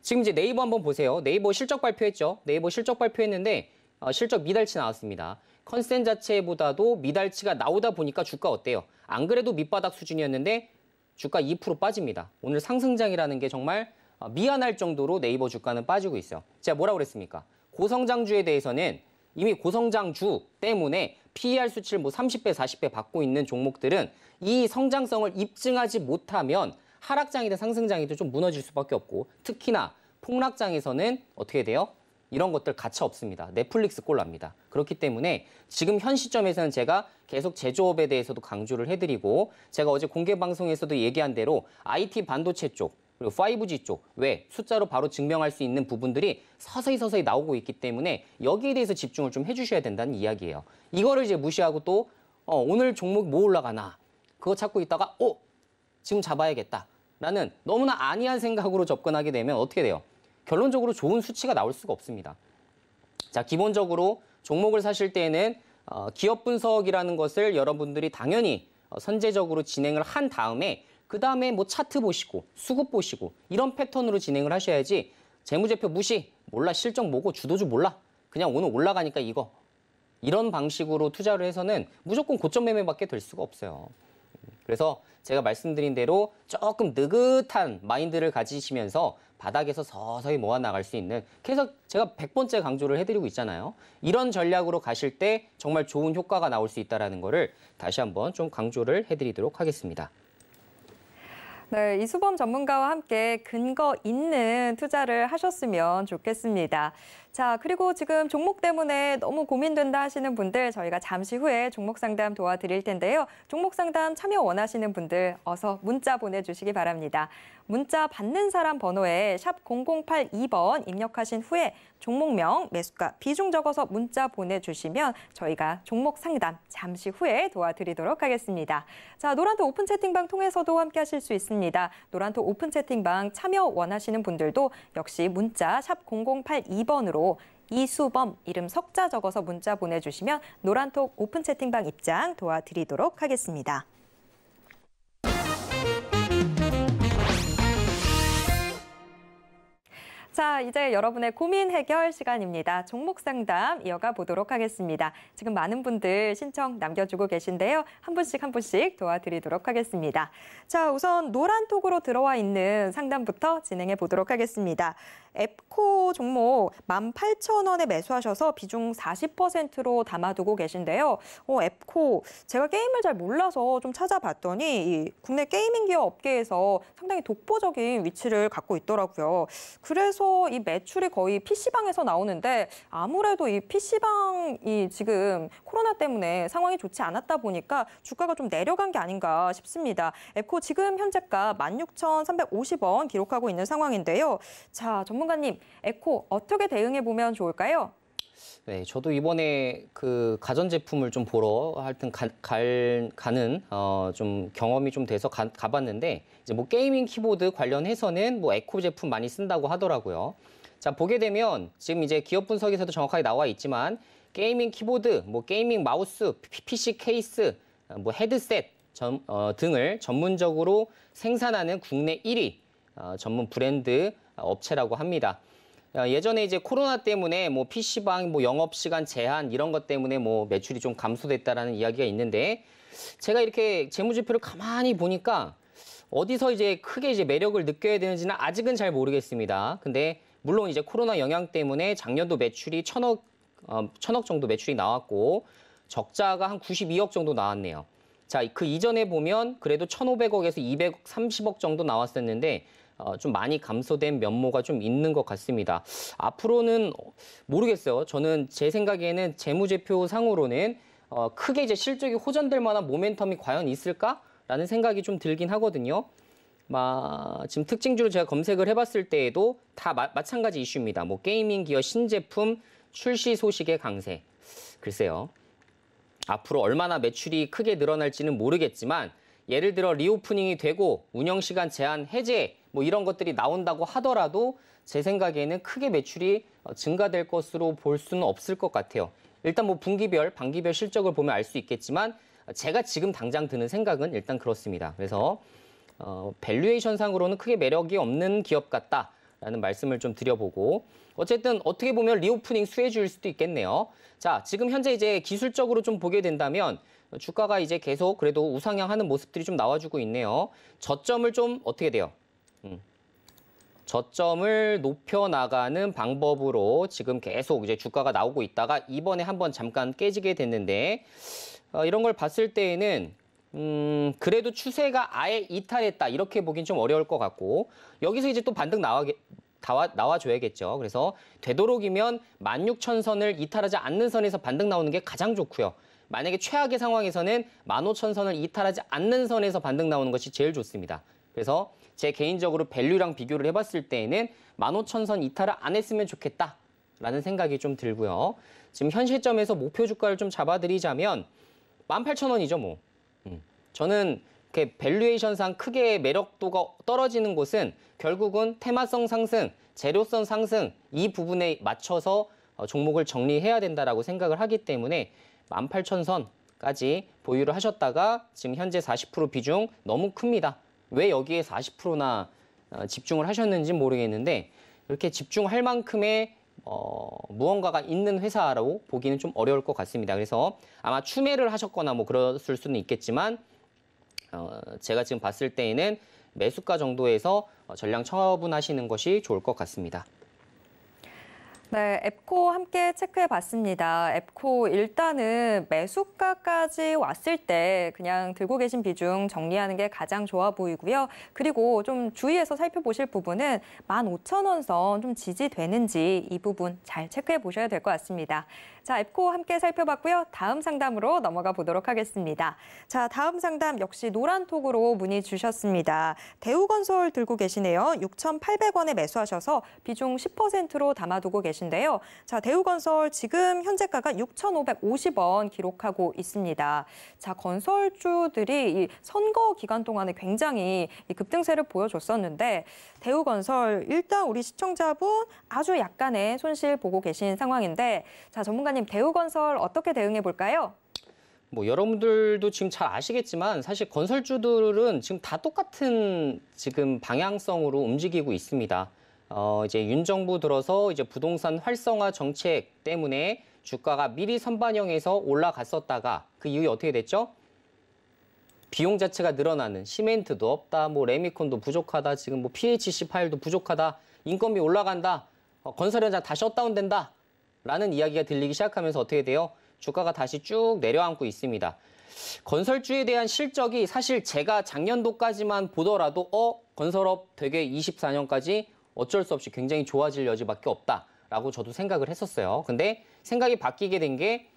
지금 이제 네이버 한번 보세요. 네이버 실적 발표했죠. 네이버 실적 발표했는데 어, 실적 미달치 나왔습니다. 컨센 자체보다도 미달치가 나오다 보니까 주가 어때요? 안 그래도 밑바닥 수준이었는데 주가 2% 빠집니다. 오늘 상승장이라는 게 정말 어, 미안할 정도로 네이버 주가는 빠지고 있어요. 제가 뭐라고 그랬습니까? 고성장주에 대해서는 이미 고성장주 때문에 PER 수치를 뭐 30배, 40배 받고 있는 종목들은 이 성장성을 입증하지 못하면 하락장이든 상승장이든 좀 무너질 수밖에 없고 특히나 폭락장에서는 어떻게 돼요? 이런 것들 가차 없습니다. 넷플릭스 꼴납니다. 그렇기 때문에 지금 현 시점에서는 제가 계속 제조업에 대해서도 강조를 해드리고 제가 어제 공개 방송에서도 얘기한 대로 IT 반도체 쪽 그리고 5G 쪽, 왜? 숫자로 바로 증명할 수 있는 부분들이 서서히 서서히 나오고 있기 때문에 여기에 대해서 집중을 좀 해주셔야 된다는 이야기예요. 이거를 이제 무시하고 또 어, 오늘 종목 뭐 올라가나 그거 찾고 있다가 어? 지금 잡아야겠다. 라는 너무나 아니한 생각으로 접근하게 되면 어떻게 돼요? 결론적으로 좋은 수치가 나올 수가 없습니다. 자, 기본적으로 종목을 사실 때에는 어, 기업 분석이라는 것을 여러분들이 당연히 어, 선제적으로 진행을 한 다음에 그 다음에 뭐 차트 보시고 수급 보시고 이런 패턴으로 진행을 하셔야지 재무제표 무시 몰라 실적 뭐고 주도주 몰라 그냥 오늘 올라가니까 이거 이런 방식으로 투자를 해서는 무조건 고점 매매밖에 될 수가 없어요. 그래서 제가 말씀드린 대로 조금 느긋한 마인드를 가지시면서 바닥에서 서서히 모아 나갈 수 있는 계속 제가 100번째 강조를 해드리고 있잖아요. 이런 전략으로 가실 때 정말 좋은 효과가 나올 수 있다는 라 거를 다시 한번 좀 강조를 해드리도록 하겠습니다. 네, 이수범 전문가와 함께 근거 있는 투자를 하셨으면 좋겠습니다. 자, 그리고 지금 종목 때문에 너무 고민된다 하시는 분들 저희가 잠시 후에 종목 상담 도와드릴 텐데요. 종목 상담 참여 원하시는 분들 어서 문자 보내주시기 바랍니다. 문자 받는 사람 번호에 샵 0082번 입력하신 후에 종목명, 매수가, 비중 적어서 문자 보내주시면 저희가 종목 상담 잠시 후에 도와드리도록 하겠습니다. 자, 노란토 오픈 채팅방 통해서도 함께 하실 수 있습니다. 노란토 오픈 채팅방 참여 원하시는 분들도 역시 문자 샵 0082번으로 이수범이 이름 석자 적어서 문자 보내주시면 노란톡 오픈 채팅방 입장 도와드리도록 하겠습니다. 자, 이제 여러분의 고민 해결 시간입니다. 종목 상담 이어가 보도록 하겠습니다. 지금 많은 분들 신청 남겨주고 계신데요. 한 분씩 한 분씩 도와드리도록 하겠습니다. 자, 우선 노란톡으로 들어와 있는 상담부터 진행해 보도록 하겠습니다. 앱코 종목 18,000원에 매수하셔서 비중 40%로 담아두고 계신데요. 어, 앱코 제가 게임을 잘 몰라서 좀 찾아봤더니 국내 게이밍 기업 업계에서 상당히 독보적인 위치를 갖고 있더라고요. 그래서 이 매출이 거의 PC방에서 나오는데 아무래도 이 PC방이 지금 코로나 때문에 상황이 좋지 않았다 보니까 주가가 좀 내려간 게 아닌가 싶습니다. 앱코 지금 현재가 16,350원 기록하고 있는 상황인데요. 자, 전문 전문가님, 에코 어떻게 대응해 보면 좋을까요? 네, 저도 이번에 그 가전제품을 좀 보러 하여튼 가, 갈, 가는 어, 좀 경험이 좀 돼서 가, 가봤는데 이제 뭐 게이밍 키보드 관련해서는 뭐 에코 제품 많이 쓴다고 하더라고요. 자, 보게 되면 지금 이제 기업 분석에서도 정확하게 나와 있지만 게이밍 키보드, 뭐 게이밍 마우스, PC 케이스, 어, 뭐 헤드셋 점, 어, 등을 전문적으로 생산하는 국내 1위 어, 전문 브랜드 업체라고 합니다. 어, 예전에 이제 코로나 때문에 뭐 PC방 뭐 영업 시간 제한 이런 것 때문에 뭐 매출이 좀 감소됐다라는 이야기가 있는데 제가 이렇게 재무지표를 가만히 보니까 어디서 이제 크게 이제 매력을 느껴야 되는지는 아직은 잘 모르겠습니다. 근데 물론 이제 코로나 영향 때문에 작년도 매출이 천억 어, 천억 정도 매출이 나왔고 적자가 한 92억 정도 나왔네요. 자, 그 이전에 보면 그래도 1,500억에서 230억 정도 나왔었는데 어, 좀 많이 감소된 면모가 좀 있는 것 같습니다. 앞으로는 어, 모르겠어요. 저는 제 생각에는 재무제표 상으로는 어, 크게 이제 실적이 호전될 만한 모멘텀이 과연 있을까라는 생각이 좀 들긴 하거든요. 지금 특징주로 제가 검색을 해봤을 때에도 다 마, 마찬가지 이슈입니다. 뭐 게이밍 기어 신제품 출시 소식의 강세. 글쎄요. 앞으로 얼마나 매출이 크게 늘어날지는 모르겠지만 예를 들어 리오프닝이 되고 운영 시간 제한 해제 뭐 이런 것들이 나온다고 하더라도 제 생각에는 크게 매출이 어, 증가될 것으로 볼 수는 없을 것 같아요. 일단 뭐 분기별, 반기별 실적을 보면 알 수 있겠지만 제가 지금 당장 드는 생각은 일단 그렇습니다. 그래서 어, 밸류에이션 상으로는 크게 매력이 없는 기업 같다라는 말씀을 좀 드려보고 어쨌든 어떻게 보면 리오프닝 수혜주일 수도 있겠네요. 자, 지금 현재 이제 기술적으로 좀 보게 된다면 주가가 이제 계속 그래도 우상향하는 모습들이 좀 나와주고 있네요. 저점을 좀 어떻게 돼요? 음. 저점을 높여나가는 방법으로 지금 계속 이제 주가가 나오고 있다가 이번에 한번 잠깐 깨지게 됐는데 어, 이런 걸 봤을 때에는 음, 그래도 추세가 아예 이탈했다 이렇게 보긴 좀 어려울 것 같고 여기서 이제 또 반등 나와 나와, 나와줘야겠죠. 그래서 되도록이면 16,000선을 이탈하지 않는 선에서 반등 나오는 게 가장 좋고요. 만약에 최악의 상황에서는 15,000선을 이탈하지 않는 선에서 반등 나오는 것이 제일 좋습니다. 그래서 제 개인적으로 밸류랑 비교를 해봤을 때에는 15,000선 이탈을 안 했으면 좋겠다라는 생각이 좀 들고요. 지금 현실점에서 목표 주가를 좀 잡아드리자면 18,000원이죠 뭐. 음. 저는 그 밸류에이션상 크게 매력도가 떨어지는 곳은 결국은 테마성 상승, 재료성 상승 이 부분에 맞춰서 어, 종목을 정리해야 된다라고 생각을 하기 때문에 18,000선까지 보유를 하셨다가 지금 현재 40% 비중 너무 큽니다. 왜 여기에 40%나 어, 집중을 하셨는지 모르겠는데 이렇게 집중할 만큼의 어, 무언가가 있는 회사라고 보기는 좀 어려울 것 같습니다. 그래서 아마 추매를 하셨거나 뭐 그랬을 수는 있겠지만 어, 제가 지금 봤을 때에는 매수가 정도에서 전량 처분하시는 것이 좋을 것 같습니다. 네, 앱코 함께 체크해 봤습니다. 앱코 일단은 매수가까지 왔을 때 그냥 들고 계신 비중 정리하는 게 가장 좋아 보이고요. 그리고 좀 주의해서 살펴보실 부분은 15,000원 선 좀 지지되는지 이 부분 잘 체크해 보셔야 될 것 같습니다. 자, 앱코 함께 살펴봤고요. 다음 상담으로 넘어가 보도록 하겠습니다. 자, 다음 상담 역시 노란톡으로 문의 주셨습니다. 대우건설 들고 계시네요. 6,800원에 매수하셔서 비중 10%로 담아두고 계신데요. 자, 대우건설 지금 현재가가 6,550원 기록하고 있습니다. 자, 건설주들이 이 선거 기간 동안에 굉장히 이 급등세를 보여줬었는데 대우건설 일단 우리 시청자분 아주 약간의 손실 보고 계신 상황인데 자, 전문가 대표님 대우건설 어떻게 대응해 볼까요? 뭐 여러분들도 지금 잘 아시겠지만 사실 건설주들은 지금 다 똑같은 지금 방향성으로 움직이고 있습니다. 어 이제 윤 정부 들어서 이제 부동산 활성화 정책 때문에 주가가 미리 선반영해서 올라갔었다가 그 이후에 어떻게 됐죠? 비용 자체가 늘어나는 시멘트도 없다, 뭐 레미콘도 부족하다, 지금 뭐 PHC 파일도 부족하다, 인건비 올라간다, 어, 건설 현장 다 셧다운된다. 라는 이야기가 들리기 시작하면서 어떻게 돼요? 주가가 다시 쭉 내려앉고 있습니다. 건설주에 대한 실적이 사실 제가 작년도까지만 보더라도 어 건설업 되게 24년까지 어쩔 수 없이 굉장히 좋아질 여지밖에 없다라고 저도 생각을 했었어요. 근데 생각이 바뀌게 된 게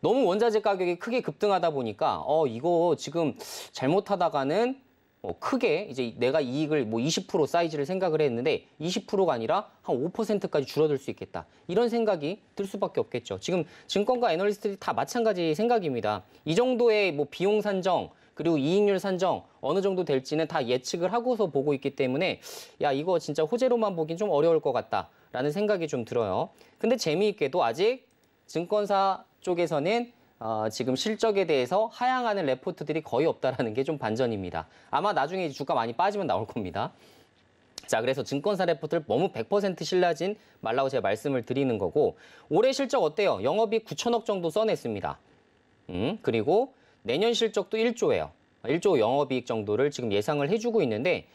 너무 원자재 가격이 크게 급등하다 보니까 어 이거 지금 잘못하다가는 어, 크게 이제 내가 이익을 뭐 20% 사이즈를 생각을 했는데 20%가 아니라 한 5%까지 줄어들 수 있겠다. 이런 생각이 들 수밖에 없겠죠. 지금 증권가 애널리스트들이 다 마찬가지 생각입니다. 이 정도의 뭐 비용 산정 그리고 이익률 산정 어느 정도 될지는 다 예측을 하고서 보고 있기 때문에 야 이거 진짜 호재로만 보긴 좀 어려울 것 같다라는 생각이 좀 들어요. 근데 재미있게도 아직 증권사 쪽에서는 어, 지금 실적에 대해서 하향하는 레포트들이 거의 없다라는 게 좀 반전입니다. 아마 나중에 주가 많이 빠지면 나올 겁니다. 자, 그래서 증권사 레포트를 너무 100%신라진 말라고 제가 말씀을 드리는 거고 올해 실적 어때요? 영업이 9천억 정도 써냈습니다. 음, 그리고 내년 실적도 1조예요. 1조 영업이익 정도를 지금 예상을 해주고 있는데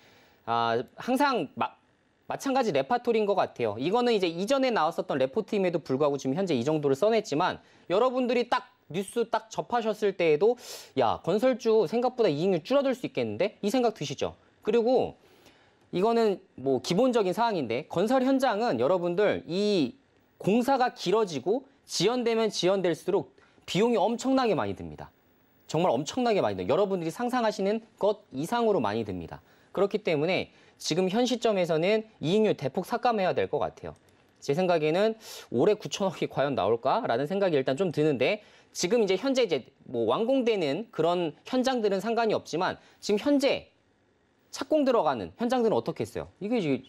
아, 항상 막 마찬가지 레파토리인 것 같아요. 이거는 이제 이전에 나왔었던 레포트임에도 불구하고 지금 현재 이 정도를 써냈지만 여러분들이 딱 뉴스 딱 접하셨을 때에도 야 건설주 생각보다 이익률 줄어들 수 있겠는데 이 생각 드시죠. 그리고 이거는 뭐 기본적인 사항인데 건설 현장은 여러분들 이 공사가 길어지고 지연되면 지연될수록 비용이 엄청나게 많이 듭니다. 정말 엄청나게 많이 듭니다. 여러분들이 상상하시는 것 이상으로 많이 듭니다. 그렇기 때문에 지금 현 시점에서는 이익률 대폭 삭감해야 될 것 같아요. 제 생각에는 올해 9천억이 과연 나올까라는 생각이 일단 좀 드는데 지금 이제 현재 이제 뭐 완공되는 그런 현장들은 상관이 없지만 지금 현재 착공 들어가는 현장들은 어떻게 했어요? 이게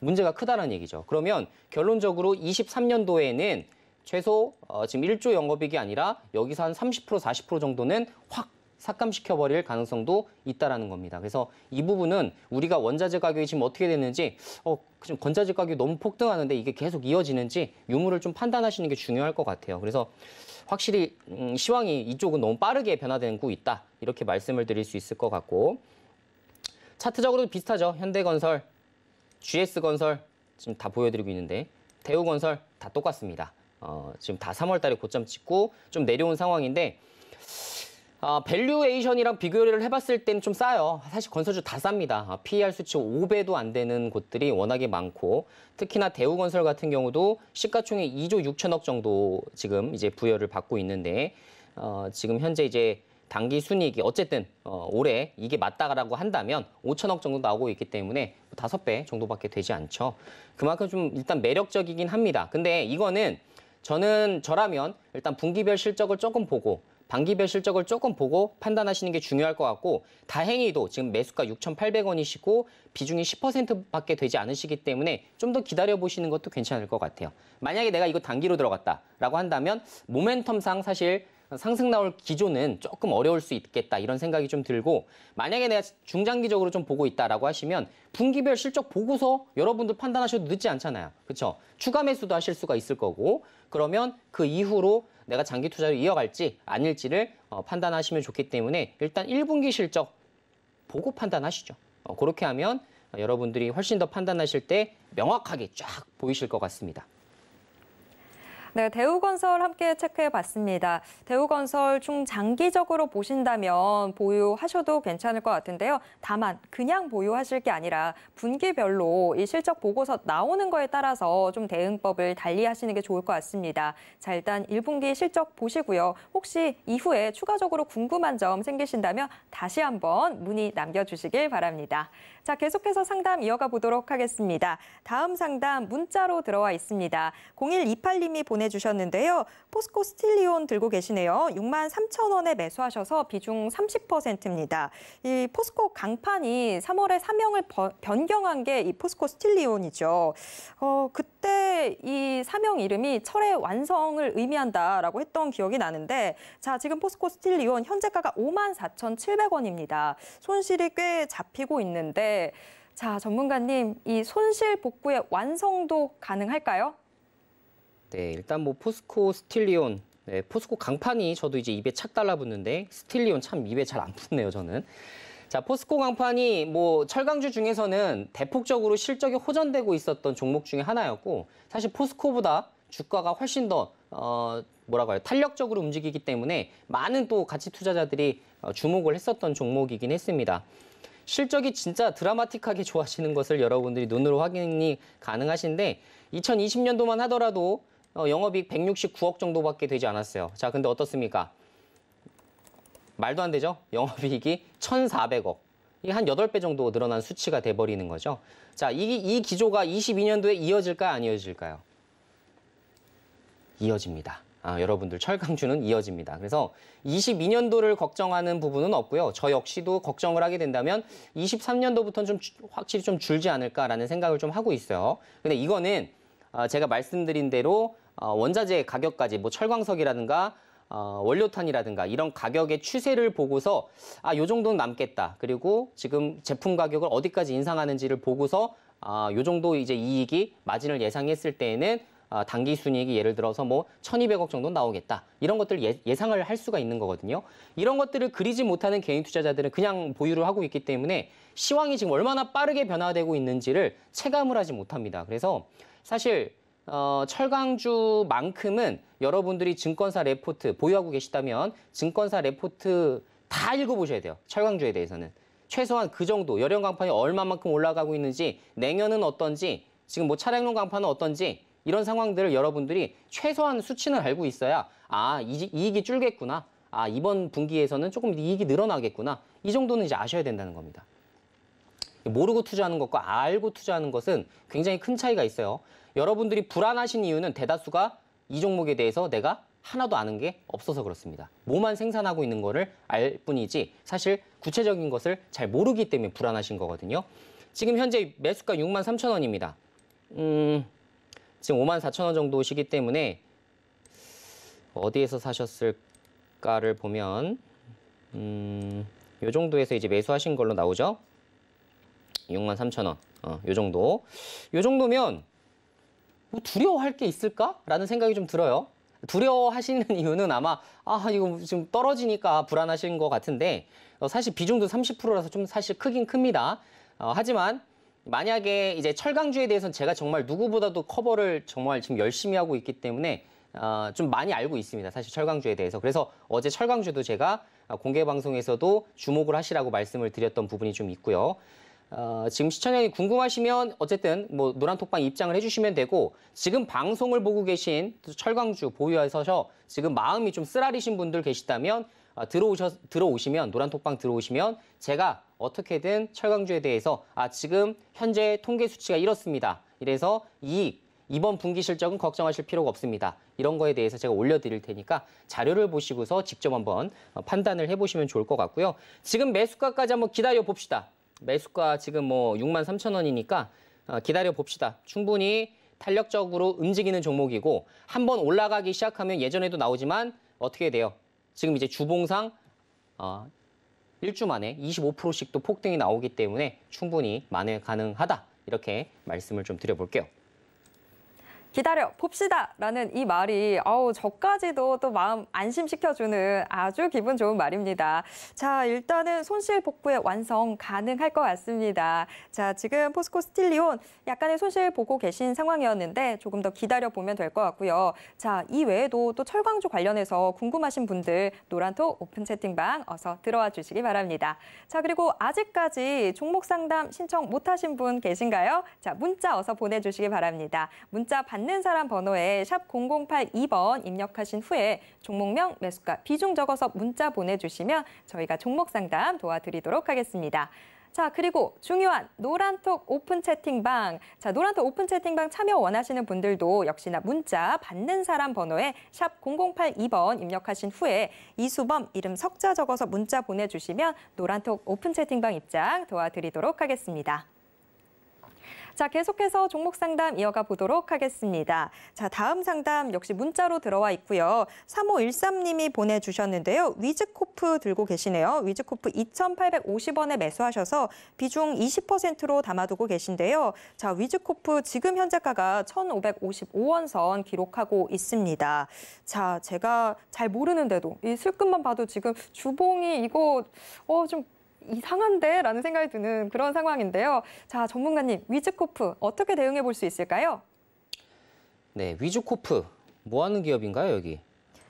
문제가 크다는 얘기죠. 그러면 결론적으로 23년도에는 최소 어, 지금 1조 영업이익이 아니라 여기서 한 30% 40% 정도는 확 삭감시켜버릴 가능성도 있다라는 겁니다. 그래서 이 부분은 우리가 원자재 가격이 지금 어떻게 됐는지 어, 지금 건자재 가격이 너무 폭등하는데 이게 계속 이어지는지 유무를 좀 판단하시는 게 중요할 것 같아요. 그래서 확실히 음, 시황이 이쪽은 너무 빠르게 변화되고 있다 이렇게 말씀을 드릴 수 있을 것 같고 차트적으로 비슷하죠. 현대건설, GS건설 지금 다 보여드리고 있는데 대우건설 다 똑같습니다. 어, 지금 다 3월 달에 고점 찍고 좀 내려온 상황인데 어, 아, 밸류에이션이랑 비교를 해봤을 때는 좀 싸요. 사실 건설주 다 쌉니다. 아, PER 수치 5배도 안 되는 곳들이 워낙에 많고 특히나 대우건설 같은 경우도 시가총액 2조 6천억 정도 지금 이제 부여를 받고 있는데 어, 지금 현재 이제 단기 순이익이 어쨌든 어, 올해 이게 맞다라고 한다면 5천억 정도 나오고 있기 때문에 5배 뭐 정도밖에 되지 않죠. 그만큼 좀 일단 매력적이긴 합니다. 근데 이거는 저는 저라면 일단 분기별 실적을 조금 보고 반기별 실적을 조금 보고 판단하시는 게 중요할 것 같고 다행히도 지금 매수가 6,800원이시고 비중이 10%밖에 되지 않으시기 때문에 좀 더 기다려 보시는 것도 괜찮을 것 같아요. 만약에 내가 이거 단기로 들어갔다라고 한다면 모멘텀상 사실 상승 나올 기조는 조금 어려울 수 있겠다 이런 생각이 좀 들고 만약에 내가 중장기적으로 좀 보고 있다라고 하시면 분기별 실적 보고서 여러분들 판단하셔도 늦지 않잖아요. 그렇죠? 추가 매수도 하실 수가 있을 거고 그러면 그 이후로 내가 장기 투자를 이어갈지 아닐지를 어, 판단하시면 좋기 때문에 일단 1분기 실적 보고 판단하시죠. 어, 그렇게 하면 여러분들이 훨씬 더 판단하실 때 명확하게 쫙 보이실 것 같습니다. 네, 대우건설 함께 체크해 봤습니다. 대우건설 중장기적으로 보신다면 보유하셔도 괜찮을 것 같은데요. 다만 그냥 보유하실 게 아니라 분기별로 이 실적 보고서 나오는 거에 따라서 좀 대응법을 달리 하시는 게 좋을 것 같습니다. 자, 일단 1분기 실적 보시고요. 혹시 이후에 추가적으로 궁금한 점 생기신다면 다시 한번 문의 남겨주시길 바랍니다. 자, 계속해서 상담 이어가 보도록 하겠습니다. 다음 상담 문자로 들어와 있습니다. 0128님이 보내 보내주셨는데요. 포스코 스틸리온 들고 계시네요. 6만 3천 원에 매수하셔서 비중 30%입니다. 이 포스코 강판이 3월에 사명을 변경한 게 이 포스코 스틸리온이죠. 어, 그때 이 사명 이름이 철의 완성을 의미한다라고 했던 기억이 나는데 자 지금 포스코 스틸리온 현재가가 5만 4,700원입니다. 손실이 꽤 잡히고 있는데 자, 전문가님, 이 손실 복구의 완성도 가능할까요? 네, 일단 뭐 포스코 스틸리온 네, 포스코 강판이 저도 이제 입에 착 달라붙는데 스틸리온 참 입에 잘 안 붙네요, 저는. 자, 포스코 강판이 뭐 철강주 중에서는 대폭적으로 실적이 호전되고 있었던 종목 중에 하나였고 사실 포스코보다 주가가 훨씬 더 어, 뭐라고 해요 탄력적으로 움직이기 때문에 많은 또 가치 투자자들이 어, 주목을 했었던 종목이긴 했습니다. 실적이 진짜 드라마틱하게 좋아지는 것을 여러분들이 눈으로 확인이 가능하신데 2020년도만 하더라도 어, 영업이익 169억 정도밖에 되지 않았어요. 자, 근데 어떻습니까? 말도 안 되죠? 영업이익이 1,400억. 이게 한 8배 정도 늘어난 수치가 돼버리는 거죠. 자, 이, 이 기조가 22년도에 이어질까요? 안 이어질까요? 이어집니다. 아, 여러분들 철강주는 이어집니다. 그래서 22년도를 걱정하는 부분은 없고요. 저 역시도 걱정을 하게 된다면 23년도부터는 좀 주, 확실히 좀 줄지 않을까라는 생각을 좀 하고 있어요. 근데 이거는 아, 제가 말씀드린 대로 어, 원자재 가격까지 뭐 철광석이라든가 어, 원료탄이라든가 이런 가격의 추세를 보고서 아, 요 정도는 남겠다. 그리고 지금 제품 가격을 어디까지 인상하는지를 보고서 아, 요 정도 이제 이익이 마진을 예상했을 때에는 아, 단기 순이익이 예를 들어서 뭐 1,200억 정도 나오겠다. 이런 것들 예, 예상을 할 수가 있는 거거든요. 이런 것들을 그리지 못하는 개인 투자자들은 그냥 보유를 하고 있기 때문에 시황이 지금 얼마나 빠르게 변화되고 있는지를 체감을 하지 못합니다. 그래서 사실 어, 철강주만큼은 여러분들이 증권사 레포트 보유하고 계시다면 증권사 레포트 다 읽어보셔야 돼요. 철강주에 대해서는. 최소한 그 정도 열연 강판이 얼마만큼 올라가고 있는지 내년은 어떤지 지금 뭐 차량용 강판은 어떤지 이런 상황들을 여러분들이 최소한 수치는 알고 있어야 아 이, 이익이 줄겠구나 아 이번 분기에서는 조금 이익이 늘어나겠구나 이 정도는 이제 아셔야 된다는 겁니다. 모르고 투자하는 것과 알고 투자하는 것은 굉장히 큰 차이가 있어요. 여러분들이 불안하신 이유는 대다수가 이 종목에 대해서 내가 하나도 아는 게 없어서 그렇습니다. 뭐만 생산하고 있는 거를 알 뿐이지 사실 구체적인 것을 잘 모르기 때문에 불안하신 거거든요. 지금 현재 매수가 6만 3천 원입니다. 음, 지금 5만 4천 원 정도시기 때문에 어디에서 사셨을까를 보면 음, 요 정도에서 이제 매수하신 걸로 나오죠. 6만 3천 원, 어, 요 정도. 요 정도면 뭐 두려워할 게 있을까라는 생각이 좀 들어요. 두려워하시는 이유는 아마 아 이거 지금 떨어지니까 불안하신 것 같은데 어, 사실 비중도 30%라서 좀 사실 크긴 큽니다. 어, 하지만 만약에 이제 철강주에 대해서는 제가 정말 누구보다도 커버를 정말 지금 열심히 하고 있기 때문에 어, 좀 많이 알고 있습니다. 사실 철강주에 대해서. 그래서 어제 철강주도 제가 공개 방송에서도 주목을 하시라고 말씀을 드렸던 부분이 좀 있고요. 어, 지금 시청자님 궁금하시면 어쨌든 뭐 노란톡방 입장을 해주시면 되고 지금 방송을 보고 계신 철광주 보유하셔서 지금 마음이 좀 쓰라리신 분들 계시다면 어, 들어오셔, 들어오시면 노란톡방 들어오시면 제가 어떻게든 철광주에 대해서 아 지금 현재 통계 수치가 이렇습니다. 이래서 이익 이번 분기 실적은 걱정하실 필요가 없습니다. 이런 거에 대해서 제가 올려드릴 테니까 자료를 보시고서 직접 한번 어, 판단을 해보시면 좋을 것 같고요. 지금 매수가까지 한번 기다려 봅시다. 매수가 지금 뭐 6만 3천 원이니까 어, 기다려 봅시다. 충분히 탄력적으로 움직이는 종목이고 한 번 올라가기 시작하면 예전에도 나오지만 어떻게 돼요? 지금 이제 주봉상 어, 1주 만에 25%씩도 폭등이 나오기 때문에 충분히 만회 가능하다. 이렇게 말씀을 좀 드려볼게요. 기다려 봅시다 라는 이 말이 아우 저까지도 또 마음 안심시켜주는 아주 기분 좋은 말입니다. 자 일단은 손실 복구의 완성 가능할 것 같습니다. 자 지금 포스코 스틸리온 약간의 손실 보고 계신 상황이었는데 조금 더 기다려 보면 될 것 같고요. 자이 외에도 또철광주 관련해서 궁금하신 분들 노란톡 오픈 채팅방 어서 들어와 주시기 바랍니다. 자 그리고 아직까지 종목 상담 신청 못하신 분 계신가요? 자 문자 어서 보내주시기 바랍니다. 문자 반 받는 사람 번호에 샵 0082번 입력하신 후에 종목명, 매수가, 비중 적어서 문자 보내주시면 저희가 종목 상담 도와드리도록 하겠습니다. 자, 그리고 중요한 노란톡 오픈 채팅방. 자, 노란톡 오픈 채팅방 참여 원하시는 분들도 역시나 문자 받는 사람 번호에 샵 0082번 입력하신 후에 이수범 이름 석자 적어서 문자 보내주시면 노란톡 오픈 채팅방 입장 도와드리도록 하겠습니다. 자, 계속해서 종목 상담 이어가 보도록 하겠습니다. 자, 다음 상담 역시 문자로 들어와 있고요. 3513님이 보내주셨는데요. 위즈코프 들고 계시네요. 위즈코프 2,850원에 매수하셔서 비중 20%로 담아두고 계신데요. 자, 위즈코프 지금 현재가가 1,555원 선 기록하고 있습니다. 자, 제가 잘 모르는데도 이 술금만 봐도 지금 주봉이 이거 어, 좀 이상한데? 라는 생각이 드는 그런 상황인데요. 자, 전문가님, 위즈코프 어떻게 대응해 볼 수 있을까요? 네, 위즈코프. 뭐 하는 기업인가요, 여기?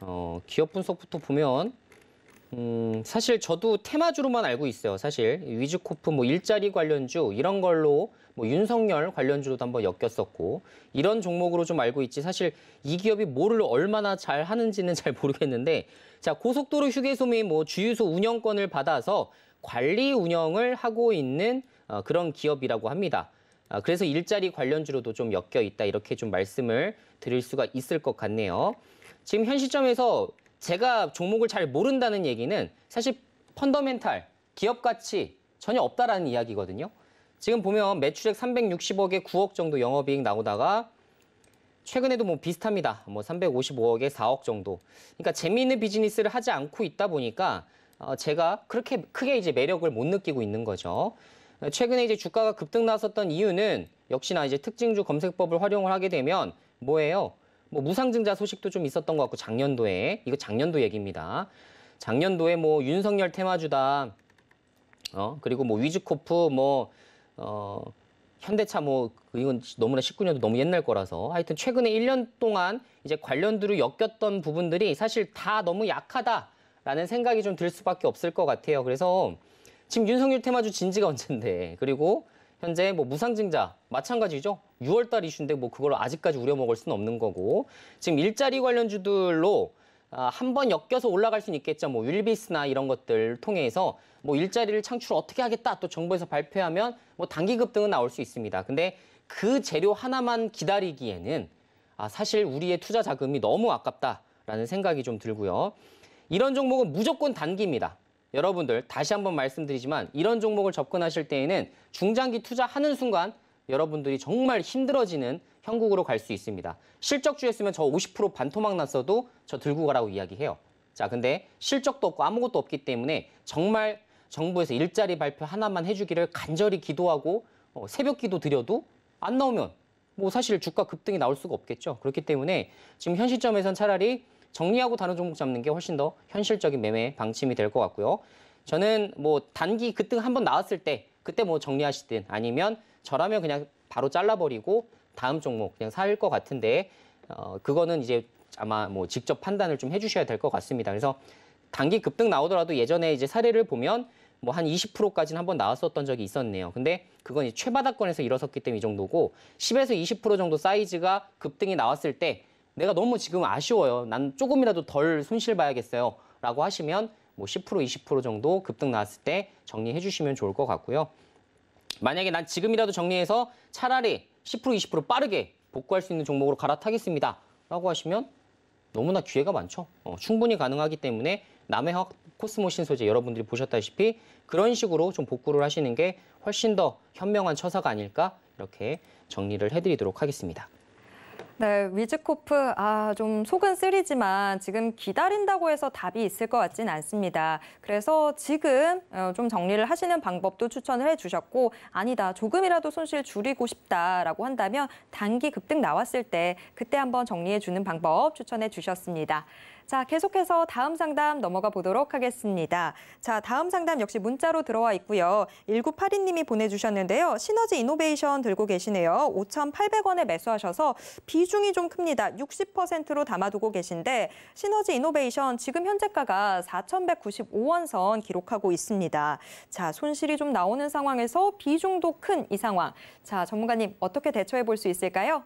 어, 기업 분석부터 보면 음, 사실 저도 테마주로만 알고 있어요. 사실 위즈코프 뭐 일자리 관련주 이런 걸로 뭐 윤석열 관련주로도 한번 엮였었고 이런 종목으로 좀 알고 있지 사실 이 기업이 뭐를 얼마나 잘 하는지는 잘 모르겠는데 자 고속도로 휴게소 및 뭐 주유소 운영권을 받아서 관리 운영을 하고 있는 어, 그런 기업이라고 합니다. 아, 그래서 일자리 관련주로도 좀 엮여 있다 이렇게 좀 말씀을 드릴 수가 있을 것 같네요. 지금 현 시점에서 제가 종목을 잘 모른다는 얘기는 사실 펀더멘탈, 기업 가치 전혀 없다라는 이야기거든요. 지금 보면 매출액 360억에 9억 정도 영업이익 나오다가 최근에도 뭐 비슷합니다. 뭐 355억에 4억 정도. 그러니까 재미있는 비즈니스를 하지 않고 있다 보니까 어, 제가 그렇게 크게 이제 매력을 못 느끼고 있는 거죠. 최근에 이제 주가가 급등 나섰던 이유는 역시나 이제 특징주 검색법을 활용을 하게 되면 뭐예요? 뭐 무상증자 소식도 좀 있었던 것 같고 작년도에 이거 작년도 얘기입니다. 작년도에 뭐 윤석열 테마주다. 어 그리고 뭐 위즈코프 뭐어 현대차 뭐 이건 너무나 19년도 너무 옛날 거라서 하여튼 최근에 1년 동안 이제 관련주로 엮였던 부분들이 사실 다 너무 약하다. 라는 생각이 좀 들 수밖에 없을 것 같아요. 그래서 지금 윤석열 테마주 진지가 언젠데 그리고 현재 뭐 무상증자 마찬가지죠. 6월달 이슈인데 뭐 그걸 아직까지 우려먹을 수는 없는 거고 지금 일자리 관련주들로 아, 한번 엮여서 올라갈 수는 있겠죠. 뭐 윌비스나 이런 것들 통해서 뭐 일자리를 창출 어떻게 하겠다 또 정부에서 발표하면 뭐 단기급 등은 나올 수 있습니다. 근데 그 재료 하나만 기다리기에는 아, 사실 우리의 투자 자금이 너무 아깝다라는 생각이 좀 들고요. 이런 종목은 무조건 단기입니다. 여러분들 다시 한번 말씀드리지만 이런 종목을 접근하실 때에는 중장기 투자하는 순간 여러분들이 정말 힘들어지는 형국으로 갈 수 있습니다. 실적주였으면 저 50% 반토막 났어도 저 들고 가라고 이야기해요. 자, 근데 실적도 없고 아무것도 없기 때문에 정말 정부에서 일자리 발표 하나만 해주기를 간절히 기도하고 어, 새벽 기도 드려도 안 나오면 뭐 사실 주가 급등이 나올 수가 없겠죠. 그렇기 때문에 지금 현 시점에선 차라리 정리하고 다른 종목 잡는 게 훨씬 더 현실적인 매매 방침이 될 것 같고요. 저는 뭐 단기 급등 한 번 나왔을 때 그때 뭐 정리하시든 아니면 저라면 그냥 바로 잘라버리고 다음 종목 그냥 살 것 같은데 어, 그거는 이제 아마 뭐 직접 판단을 좀 해주셔야 될 것 같습니다. 그래서 단기 급등 나오더라도 예전에 이제 사례를 보면 뭐 한 20%까지는 한번 나왔었던 적이 있었네요. 근데 그건 이제 최바닥권에서 일어섰기 때문에 이 정도고 10에서 20% 정도 사이즈가 급등이 나왔을 때 내가 너무 지금 아쉬워요. 난 조금이라도 덜 손실 봐야겠어요. 라고 하시면 뭐 10%, 20% 정도 급등 나왔을 때 정리해 주시면 좋을 것 같고요. 만약에 난 지금이라도 정리해서 차라리 10% 20% 빠르게 복구할 수 있는 종목으로 갈아타겠습니다. 라고 하시면 너무나 기회가 많죠. 어, 충분히 가능하기 때문에 남해학 코스모 신소재 여러분들이 보셨다시피 그런 식으로 좀 복구를 하시는 게 훨씬 더 현명한 처사가 아닐까 이렇게 정리를 해드리도록 하겠습니다. 네, 위즈코프 아, 좀 속은 쓰리지만 지금 기다린다고 해서 답이 있을 것 같진 않습니다. 그래서 지금 어, 좀 정리를 하시는 방법도 추천을 해주셨고 아니다, 조금이라도 손실 줄이고 싶다라고 한다면 단기 급등 나왔을 때 그때 한번 정리해주는 방법 추천해 주셨습니다. 자, 계속해서 다음 상담 넘어가 보도록 하겠습니다. 자, 다음 상담 역시 문자로 들어와 있고요. 1982님이 보내주셨는데요. 시너지 이노베이션 들고 계시네요. 5,800원에 매수하셔서 비중이 좀 큽니다. 60%로 담아두고 계신데 시너지 이노베이션 지금 현재가가 4,195원 선 기록하고 있습니다. 자, 손실이 좀 나오는 상황에서 비중도 큰 이 상황. 자, 전문가님 어떻게 대처해 볼 수 있을까요?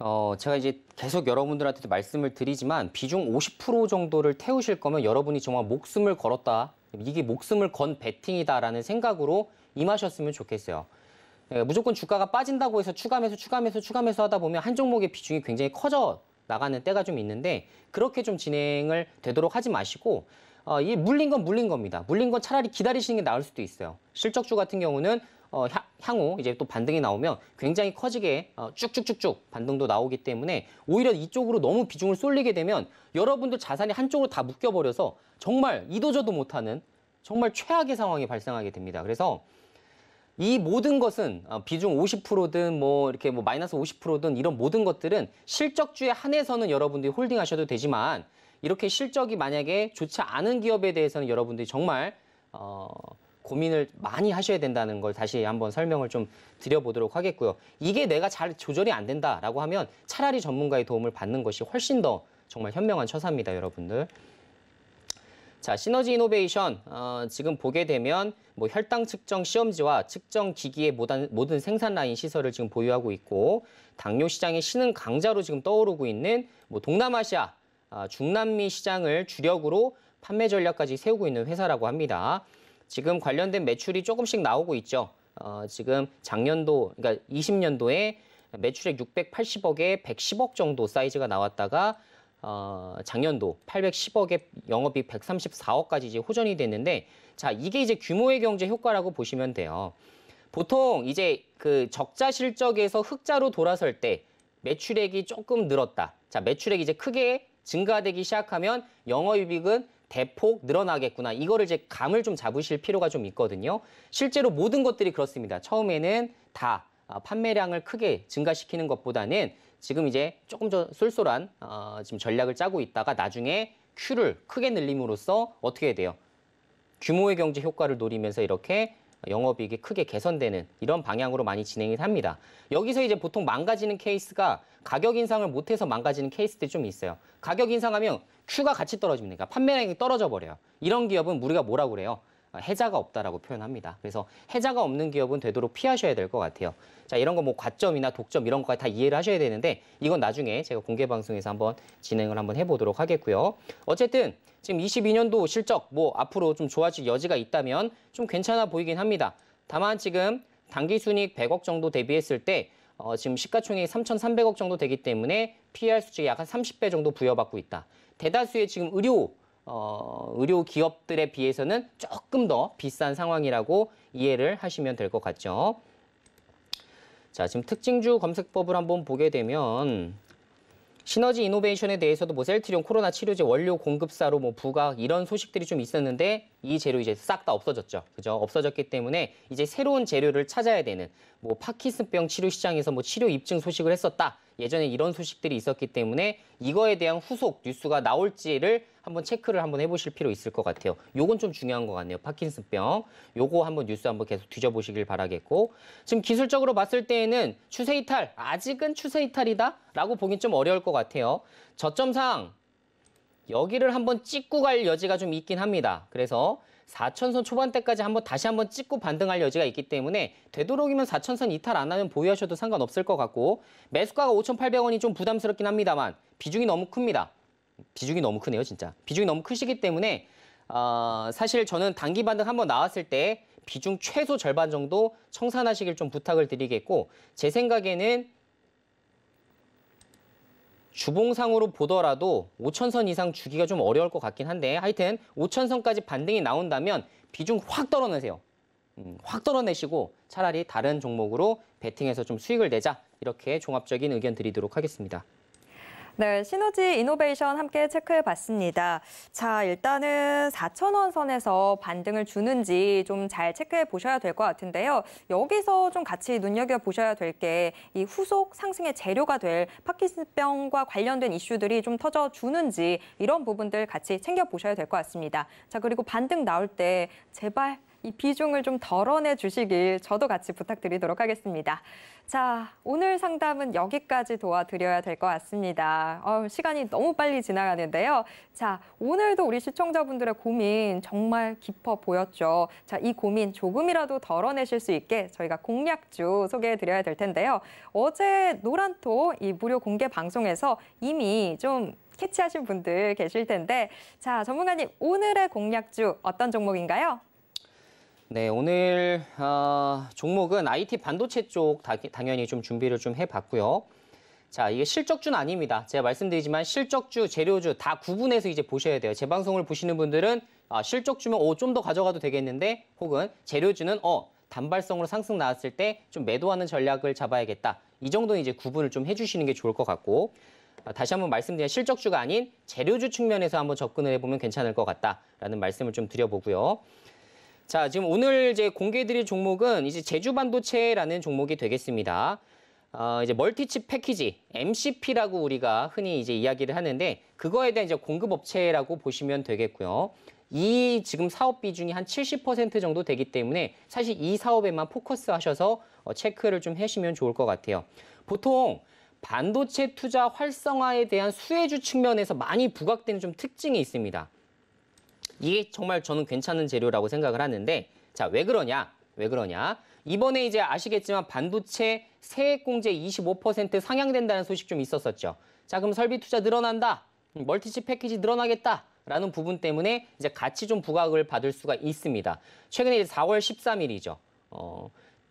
어, 제가 이제 계속 여러분들한테도 말씀을 드리지만 비중 50% 정도를 태우실 거면 여러분이 정말 목숨을 걸었다. 이게 목숨을 건 베팅이다라는 생각으로 임하셨으면 좋겠어요. 예, 무조건 주가가 빠진다고 해서 추가 매수, 추가 매수, 추가 매수 하다 보면 한 종목의 비중이 굉장히 커져 나가는 때가 좀 있는데 그렇게 좀 진행을 되도록 하지 마시고 어, 이 물린 건 물린 겁니다. 물린 건 차라리 기다리시는 게 나을 수도 있어요. 실적주 같은 경우는 어, 향후 이제 또 반등이 나오면 굉장히 커지게 어, 쭉쭉쭉쭉 반등도 나오기 때문에 오히려 이쪽으로 너무 비중을 쏠리게 되면 여러분들 자산이 한쪽으로 다 묶여버려서 정말 이도저도 못하는 정말 최악의 상황이 발생하게 됩니다. 그래서 이 모든 것은 어, 비중 50%든 뭐 이렇게 뭐 마이너스 50%든 이런 모든 것들은 실적주에 한해서는 여러분들이 홀딩하셔도 되지만 이렇게 실적이 만약에 좋지 않은 기업에 대해서는 여러분들이 정말 어 고민을 많이 하셔야 된다는 걸 다시 한번 설명을 좀 드려보도록 하겠고요. 이게 내가 잘 조절이 안 된다라고 하면 차라리 전문가의 도움을 받는 것이 훨씬 더 정말 현명한 처사입니다, 여러분들. 자, 시너지 이노베이션 어, 지금 보게 되면 뭐 혈당 측정 시험지와 측정 기기의 모든, 모든 생산 라인 시설을 지금 보유하고 있고 당뇨 시장의 신흥 강자로 지금 떠오르고 있는 뭐 동남아시아 아, 중남미 시장을 주력으로 판매 전략까지 세우고 있는 회사라고 합니다. 지금 관련된 매출이 조금씩 나오고 있죠. 어, 지금 작년도 그러니까 20년도에 매출액 680억에 110억 정도 사이즈가 나왔다가 어, 작년도 810억에 영업이익 134억까지 이제 호전이 됐는데 자 이게 이제 규모의 경제 효과라고 보시면 돼요. 보통 이제 그 적자 실적에서 흑자로 돌아설 때 매출액이 조금 늘었다. 자 매출액이 이제 크게 증가되기 시작하면 영업이익은 대폭 늘어나겠구나. 이거를 이제 감을 좀 잡으실 필요가 좀 있거든요. 실제로 모든 것들이 그렇습니다. 처음에는 다 어, 판매량을 크게 증가시키는 것보다는 지금 이제 조금 더 쏠쏠한 어, 지금 전략을 짜고 있다가 나중에 큐를 크게 늘림으로써 어떻게 해야 돼요? 규모의 경제 효과를 노리면서 이렇게 영업이익이 크게 개선되는 이런 방향으로 많이 진행이 합니다. 여기서 이제 보통 망가지는 케이스가 가격 인상을 못해서 망가지는 케이스들이 좀 있어요. 가격 인상하면 큐가 같이 떨어집니니까 그러니까 판매량이 떨어져 버려요. 이런 기업은 우리가 뭐라고 그래요? 그러니까 해자가 없다라고 표현합니다. 그래서 해자가 없는 기업은 되도록 피하셔야 될 것 같아요. 자, 이런 거 뭐 과점이나 독점 이런 거까지 다 이해를 하셔야 되는데 이건 나중에 제가 공개 방송에서 한번 진행을 한번 해보도록 하겠고요. 어쨌든 지금 22년도 실적 뭐 앞으로 좀 좋아질 여지가 있다면 좀 괜찮아 보이긴 합니다. 다만 지금 단기 순익 100억 정도 대비했을 때 어, 지금 시가총액 3,300억 정도 되기 때문에 PR 수치가 약한 30배 정도 부여받고 있다. 대다수의 지금 의료 어, 의료 기업들에 비해서는 조금 더 비싼 상황이라고 이해를 하시면 될 것 같죠. 자, 지금 특징주 검색법을 한번 보게 되면 시너지 이노베이션에 대해서도 뭐 셀트리온 코로나 치료제 원료 공급사로 뭐 부각 이런 소식들이 좀 있었는데 이 재료 이제 싹 다 없어졌죠. 그죠? 없어졌기 때문에 이제 새로운 재료를 찾아야 되는 뭐 파킨슨병 치료 시장에서 뭐 치료 입증 소식을 했었다. 예전에 이런 소식들이 있었기 때문에 이거에 대한 후속 뉴스가 나올지를 한번 체크를 한번 해보실 필요 있을 것 같아요. 요건 좀 중요한 것 같네요. 파킨슨병. 요거 한번 뉴스 한번 계속 뒤져보시길 바라겠고 지금 기술적으로 봤을 때에는 추세 이탈 아직은 추세 이탈이다라고 보긴 좀 어려울 것 같아요. 저점상 여기를 한번 찍고 갈 여지가 좀 있긴 합니다. 그래서 4천선 초반대까지 한번 다시 한번 찍고 반등할 여지가 있기 때문에 되도록이면 4천선 이탈 안 하면 보유하셔도 상관없을 것 같고 매수가가 5,800원이 좀 부담스럽긴 합니다만 비중이 너무 큽니다. 비중이 너무 크네요, 진짜. 비중이 너무 크시기 때문에 어, 사실 저는 단기 반등 한번 나왔을 때 비중 최소 절반 정도 청산하시길 좀 부탁을 드리겠고 제 생각에는 주봉상으로 보더라도 5천선 이상 주기가 좀 어려울 것 같긴 한데 하여튼 5천선까지 반등이 나온다면 비중 확 떨어내세요. 음, 확 떨어내시고 차라리 다른 종목으로 베팅해서 좀 수익을 내자 이렇게 종합적인 의견 드리도록 하겠습니다. 네, 시너지 이노베이션 함께 체크해 봤습니다. 자, 일단은 4천원 선에서 반등을 주는지 좀 잘 체크해 보셔야 될 것 같은데요. 여기서 좀 같이 눈여겨 보셔야 될 게 이 후속 상승의 재료가 될 파키스병과 관련된 이슈들이 좀 터져 주는지 이런 부분들 같이 챙겨 보셔야 될 것 같습니다. 자, 그리고 반등 나올 때 제발 이 비중을 좀 덜어내 주시길 저도 같이 부탁드리도록 하겠습니다. 자, 오늘 상담은 여기까지 도와드려야 될 것 같습니다. 어, 시간이 너무 빨리 지나가는데요. 자, 오늘도 우리 시청자분들의 고민 정말 깊어 보였죠. 자, 이 고민 조금이라도 덜어내실 수 있게 저희가 공략주 소개해드려야 될 텐데요. 어제 노란토 이 무료 공개 방송에서 이미 좀 캐치하신 분들 계실 텐데 자 전문가님 오늘의 공략주 어떤 종목인가요? 네, 오늘 어, 종목은 IT 반도체 쪽 다, 당연히 좀 준비를 좀 해봤고요. 자, 이게 실적주는 아닙니다. 제가 말씀드리지만 실적주, 재료주 다 구분해서 이제 보셔야 돼요. 제 방송을 보시는 분들은 아, 실적주면 어, 좀더 가져가도 되겠는데 혹은 재료주는 어, 단발성으로 상승 나왔을 때 좀 매도하는 전략을 잡아야겠다. 이 정도는 이제 구분을 좀 해주시는 게 좋을 것 같고 아, 다시 한번 말씀드린 실적주가 아닌 재료주 측면에서 한번 접근을 해보면 괜찮을 것 같다라는 말씀을 좀 드려보고요. 자, 지금 오늘 이제 공개드릴 종목은 이제 제주 반도체라는 종목이 되겠습니다. 어, 이제 멀티칩 패키지 MCP라고 우리가 흔히 이제 이야기를 하는데 그거에 대한 이제 공급 업체라고 보시면 되겠고요. 이 지금 사업 비중이 한 70% 정도 되기 때문에 사실 이 사업에만 포커스하셔서 어, 체크를 좀 하시면 좋을 것 같아요. 보통 반도체 투자 활성화에 대한 수혜주 측면에서 많이 부각되는 좀 특징이 있습니다. 이게 정말 저는 괜찮은 재료라고 생각을 하는데 자, 왜 그러냐? 왜 그러냐? 이번에 이제 아시겠지만 반도체 세액 공제 25% 상향된다는 소식 좀 있었었죠. 자, 그럼 설비 투자 늘어난다. 멀티칩 패키지 늘어나겠다. 라는 부분 때문에 이제 같이 좀 부각을 받을 수가 있습니다. 최근에 이제 4월 13일이죠. 어,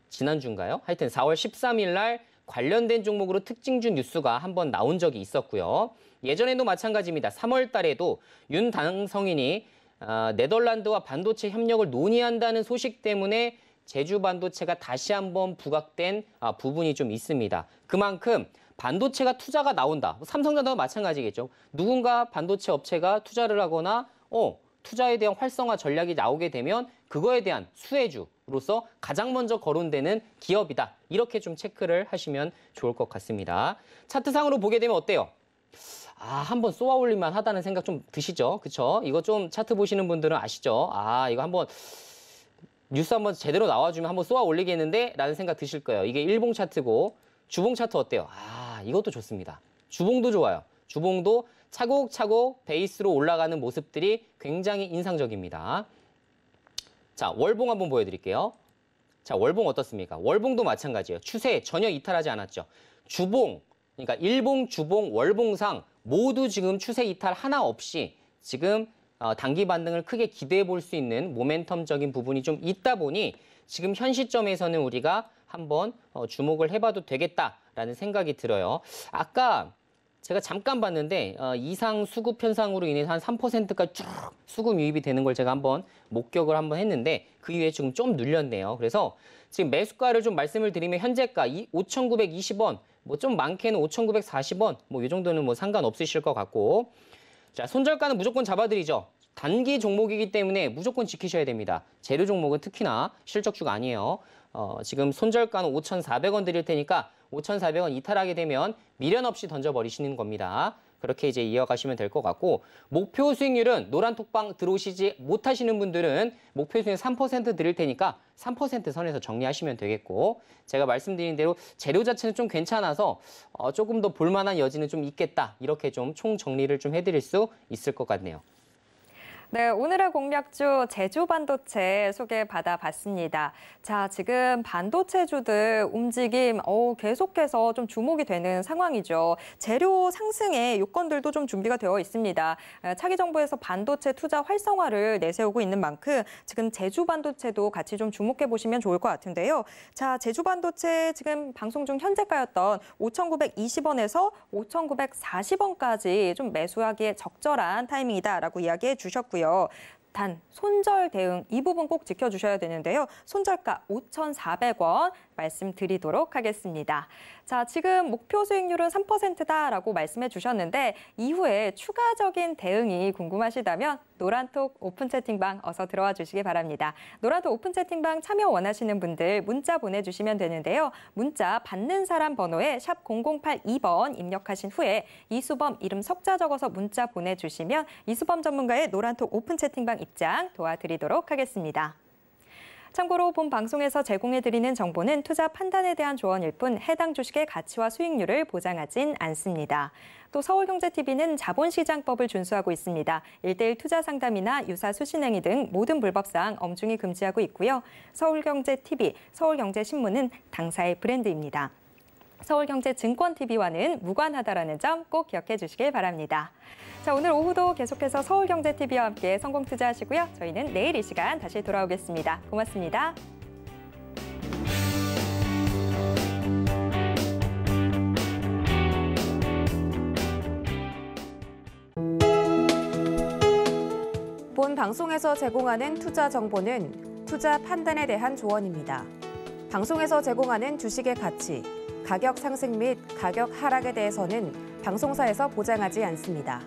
지난주인가요? 하여튼 4월 13일 날 관련된 종목으로 특징주 뉴스가 한번 나온 적이 있었고요. 예전에도 마찬가지입니다. 3월 달에도 윤 당성인이 아, 네덜란드와 반도체 협력을 논의한다는 소식 때문에 제주 반도체가 다시 한번 부각된 아, 부분이 좀 있습니다. 그만큼 반도체가 투자가 나온다. 뭐 삼성전자도 마찬가지겠죠. 누군가 반도체 업체가 투자를 하거나 어 투자에 대한 활성화 전략이 나오게 되면 그거에 대한 수혜주로서 가장 먼저 거론되는 기업이다. 이렇게 좀 체크를 하시면 좋을 것 같습니다. 차트상으로 보게 되면 어때요? 아, 한번 쏘아 올릴만 하다는 생각 좀 드시죠? 그쵸? 이거 좀 차트 보시는 분들은 아시죠? 아, 이거 한번 뉴스 한번 제대로 나와주면 한번 쏘아 올리겠는데? 라는 생각 드실 거예요. 이게 일봉 차트고, 주봉 차트 어때요? 아, 이것도 좋습니다. 주봉도 좋아요. 주봉도 차곡차곡 베이스로 올라가는 모습들이 굉장히 인상적입니다. 자, 월봉 한번 보여드릴게요. 자, 월봉 어떻습니까? 월봉도 마찬가지예요. 추세 전혀 이탈하지 않았죠. 주봉, 그러니까 일봉, 주봉, 월봉상 모두 지금 추세 이탈 하나 없이 지금 어, 단기 반등을 크게 기대해 볼 수 있는 모멘텀적인 부분이 좀 있다 보니 지금 현 시점에서는 우리가 한번 어, 주목을 해봐도 되겠다라는 생각이 들어요. 아까 제가 잠깐 봤는데 어, 이상 수급 현상으로 인해서 한 3%가 쭉 수급 유입이 되는 걸 제가 한번 목격을 한번 했는데 그 이후에 지금 좀 눌렸네요. 그래서 지금 매수가를 좀 말씀을 드리면 현재가 5,920원 뭐좀 많게는 5,940원 뭐 이 정도는 뭐 상관없으실 것 같고 자 손절가는 무조건 잡아드리죠. 단기 종목이기 때문에 무조건 지키셔야 됩니다. 재료 종목은 특히나 실적주가 아니에요. 어, 지금 손절가는 5,400원 드릴 테니까 5,400원 이탈하게 되면 미련 없이 던져버리시는 겁니다. 그렇게 이제 이어가시면 될 것 같고 목표 수익률은 노란 톡방 들어오시지 못하시는 분들은 목표 수익률 3% 드릴 테니까 3% 선에서 정리하시면 되겠고 제가 말씀드린 대로 재료 자체는 좀 괜찮아서 어, 조금 더 볼만한 여지는 좀 있겠다 이렇게 좀 총 정리를 좀 해드릴 수 있을 것 같네요. 네, 오늘의 공략주 제주 반도체 소개받아 봤습니다. 자, 지금 반도체주들 움직임 어 계속해서 좀 주목이 되는 상황이죠. 재료 상승의 요건들도 좀 준비가 되어 있습니다. 차기 정부에서 반도체 투자 활성화를 내세우고 있는 만큼 지금 제주 반도체도 같이 좀 주목해 보시면 좋을 것 같은데요. 자, 제주 반도체 지금 방송 중 현재가였던 5,920원에서 5,940원까지 좀 매수하기에 적절한 타이밍이다라고 이야기해 주셨고요. 있고요. 단 손절 대응 이 부분 꼭 지켜주셔야 되는데요. 손절가 5,400원 말씀드리도록 하겠습니다. 자, 지금 목표 수익률은 3%다라고 말씀해 주셨는데 이후에 추가적인 대응이 궁금하시다면 노란톡 오픈 채팅방 어서 들어와 주시기 바랍니다. 노란톡 오픈 채팅방 참여 원하시는 분들 문자 보내주시면 되는데요. 문자 받는 사람 번호에 샵 0082번 입력하신 후에 이수범 이름 석자 적어서 문자 보내주시면 이수범 전문가의 노란톡 오픈 채팅방 입장 도와드리도록 하겠습니다. 참고로 본 방송에서 제공해드리는 정보는 투자 판단에 대한 조언일 뿐 해당 주식의 가치와 수익률을 보장하진 않습니다. 또 서울경제TV는 자본시장법을 준수하고 있습니다. 일대일 투자 상담이나 유사 수신행위 등 모든 불법사항 엄중히 금지하고 있고요. 서울경제TV, 서울경제신문은 당사의 브랜드입니다. 서울경제증권TV와는 무관하다라는 점 꼭 기억해 주시길 바랍니다. 자, 오늘 오후도 계속해서 서울경제TV와 함께 성공 투자하시고요. 저희는 내일 이 시간 다시 돌아오겠습니다. 고맙습니다. 본 방송에서 제공하는 투자 정보는 투자 판단에 대한 조언입니다. 방송에서 제공하는 주식의 가치, 가격 상승 및 가격 하락에 대해서는 방송사에서 보장하지 않습니다.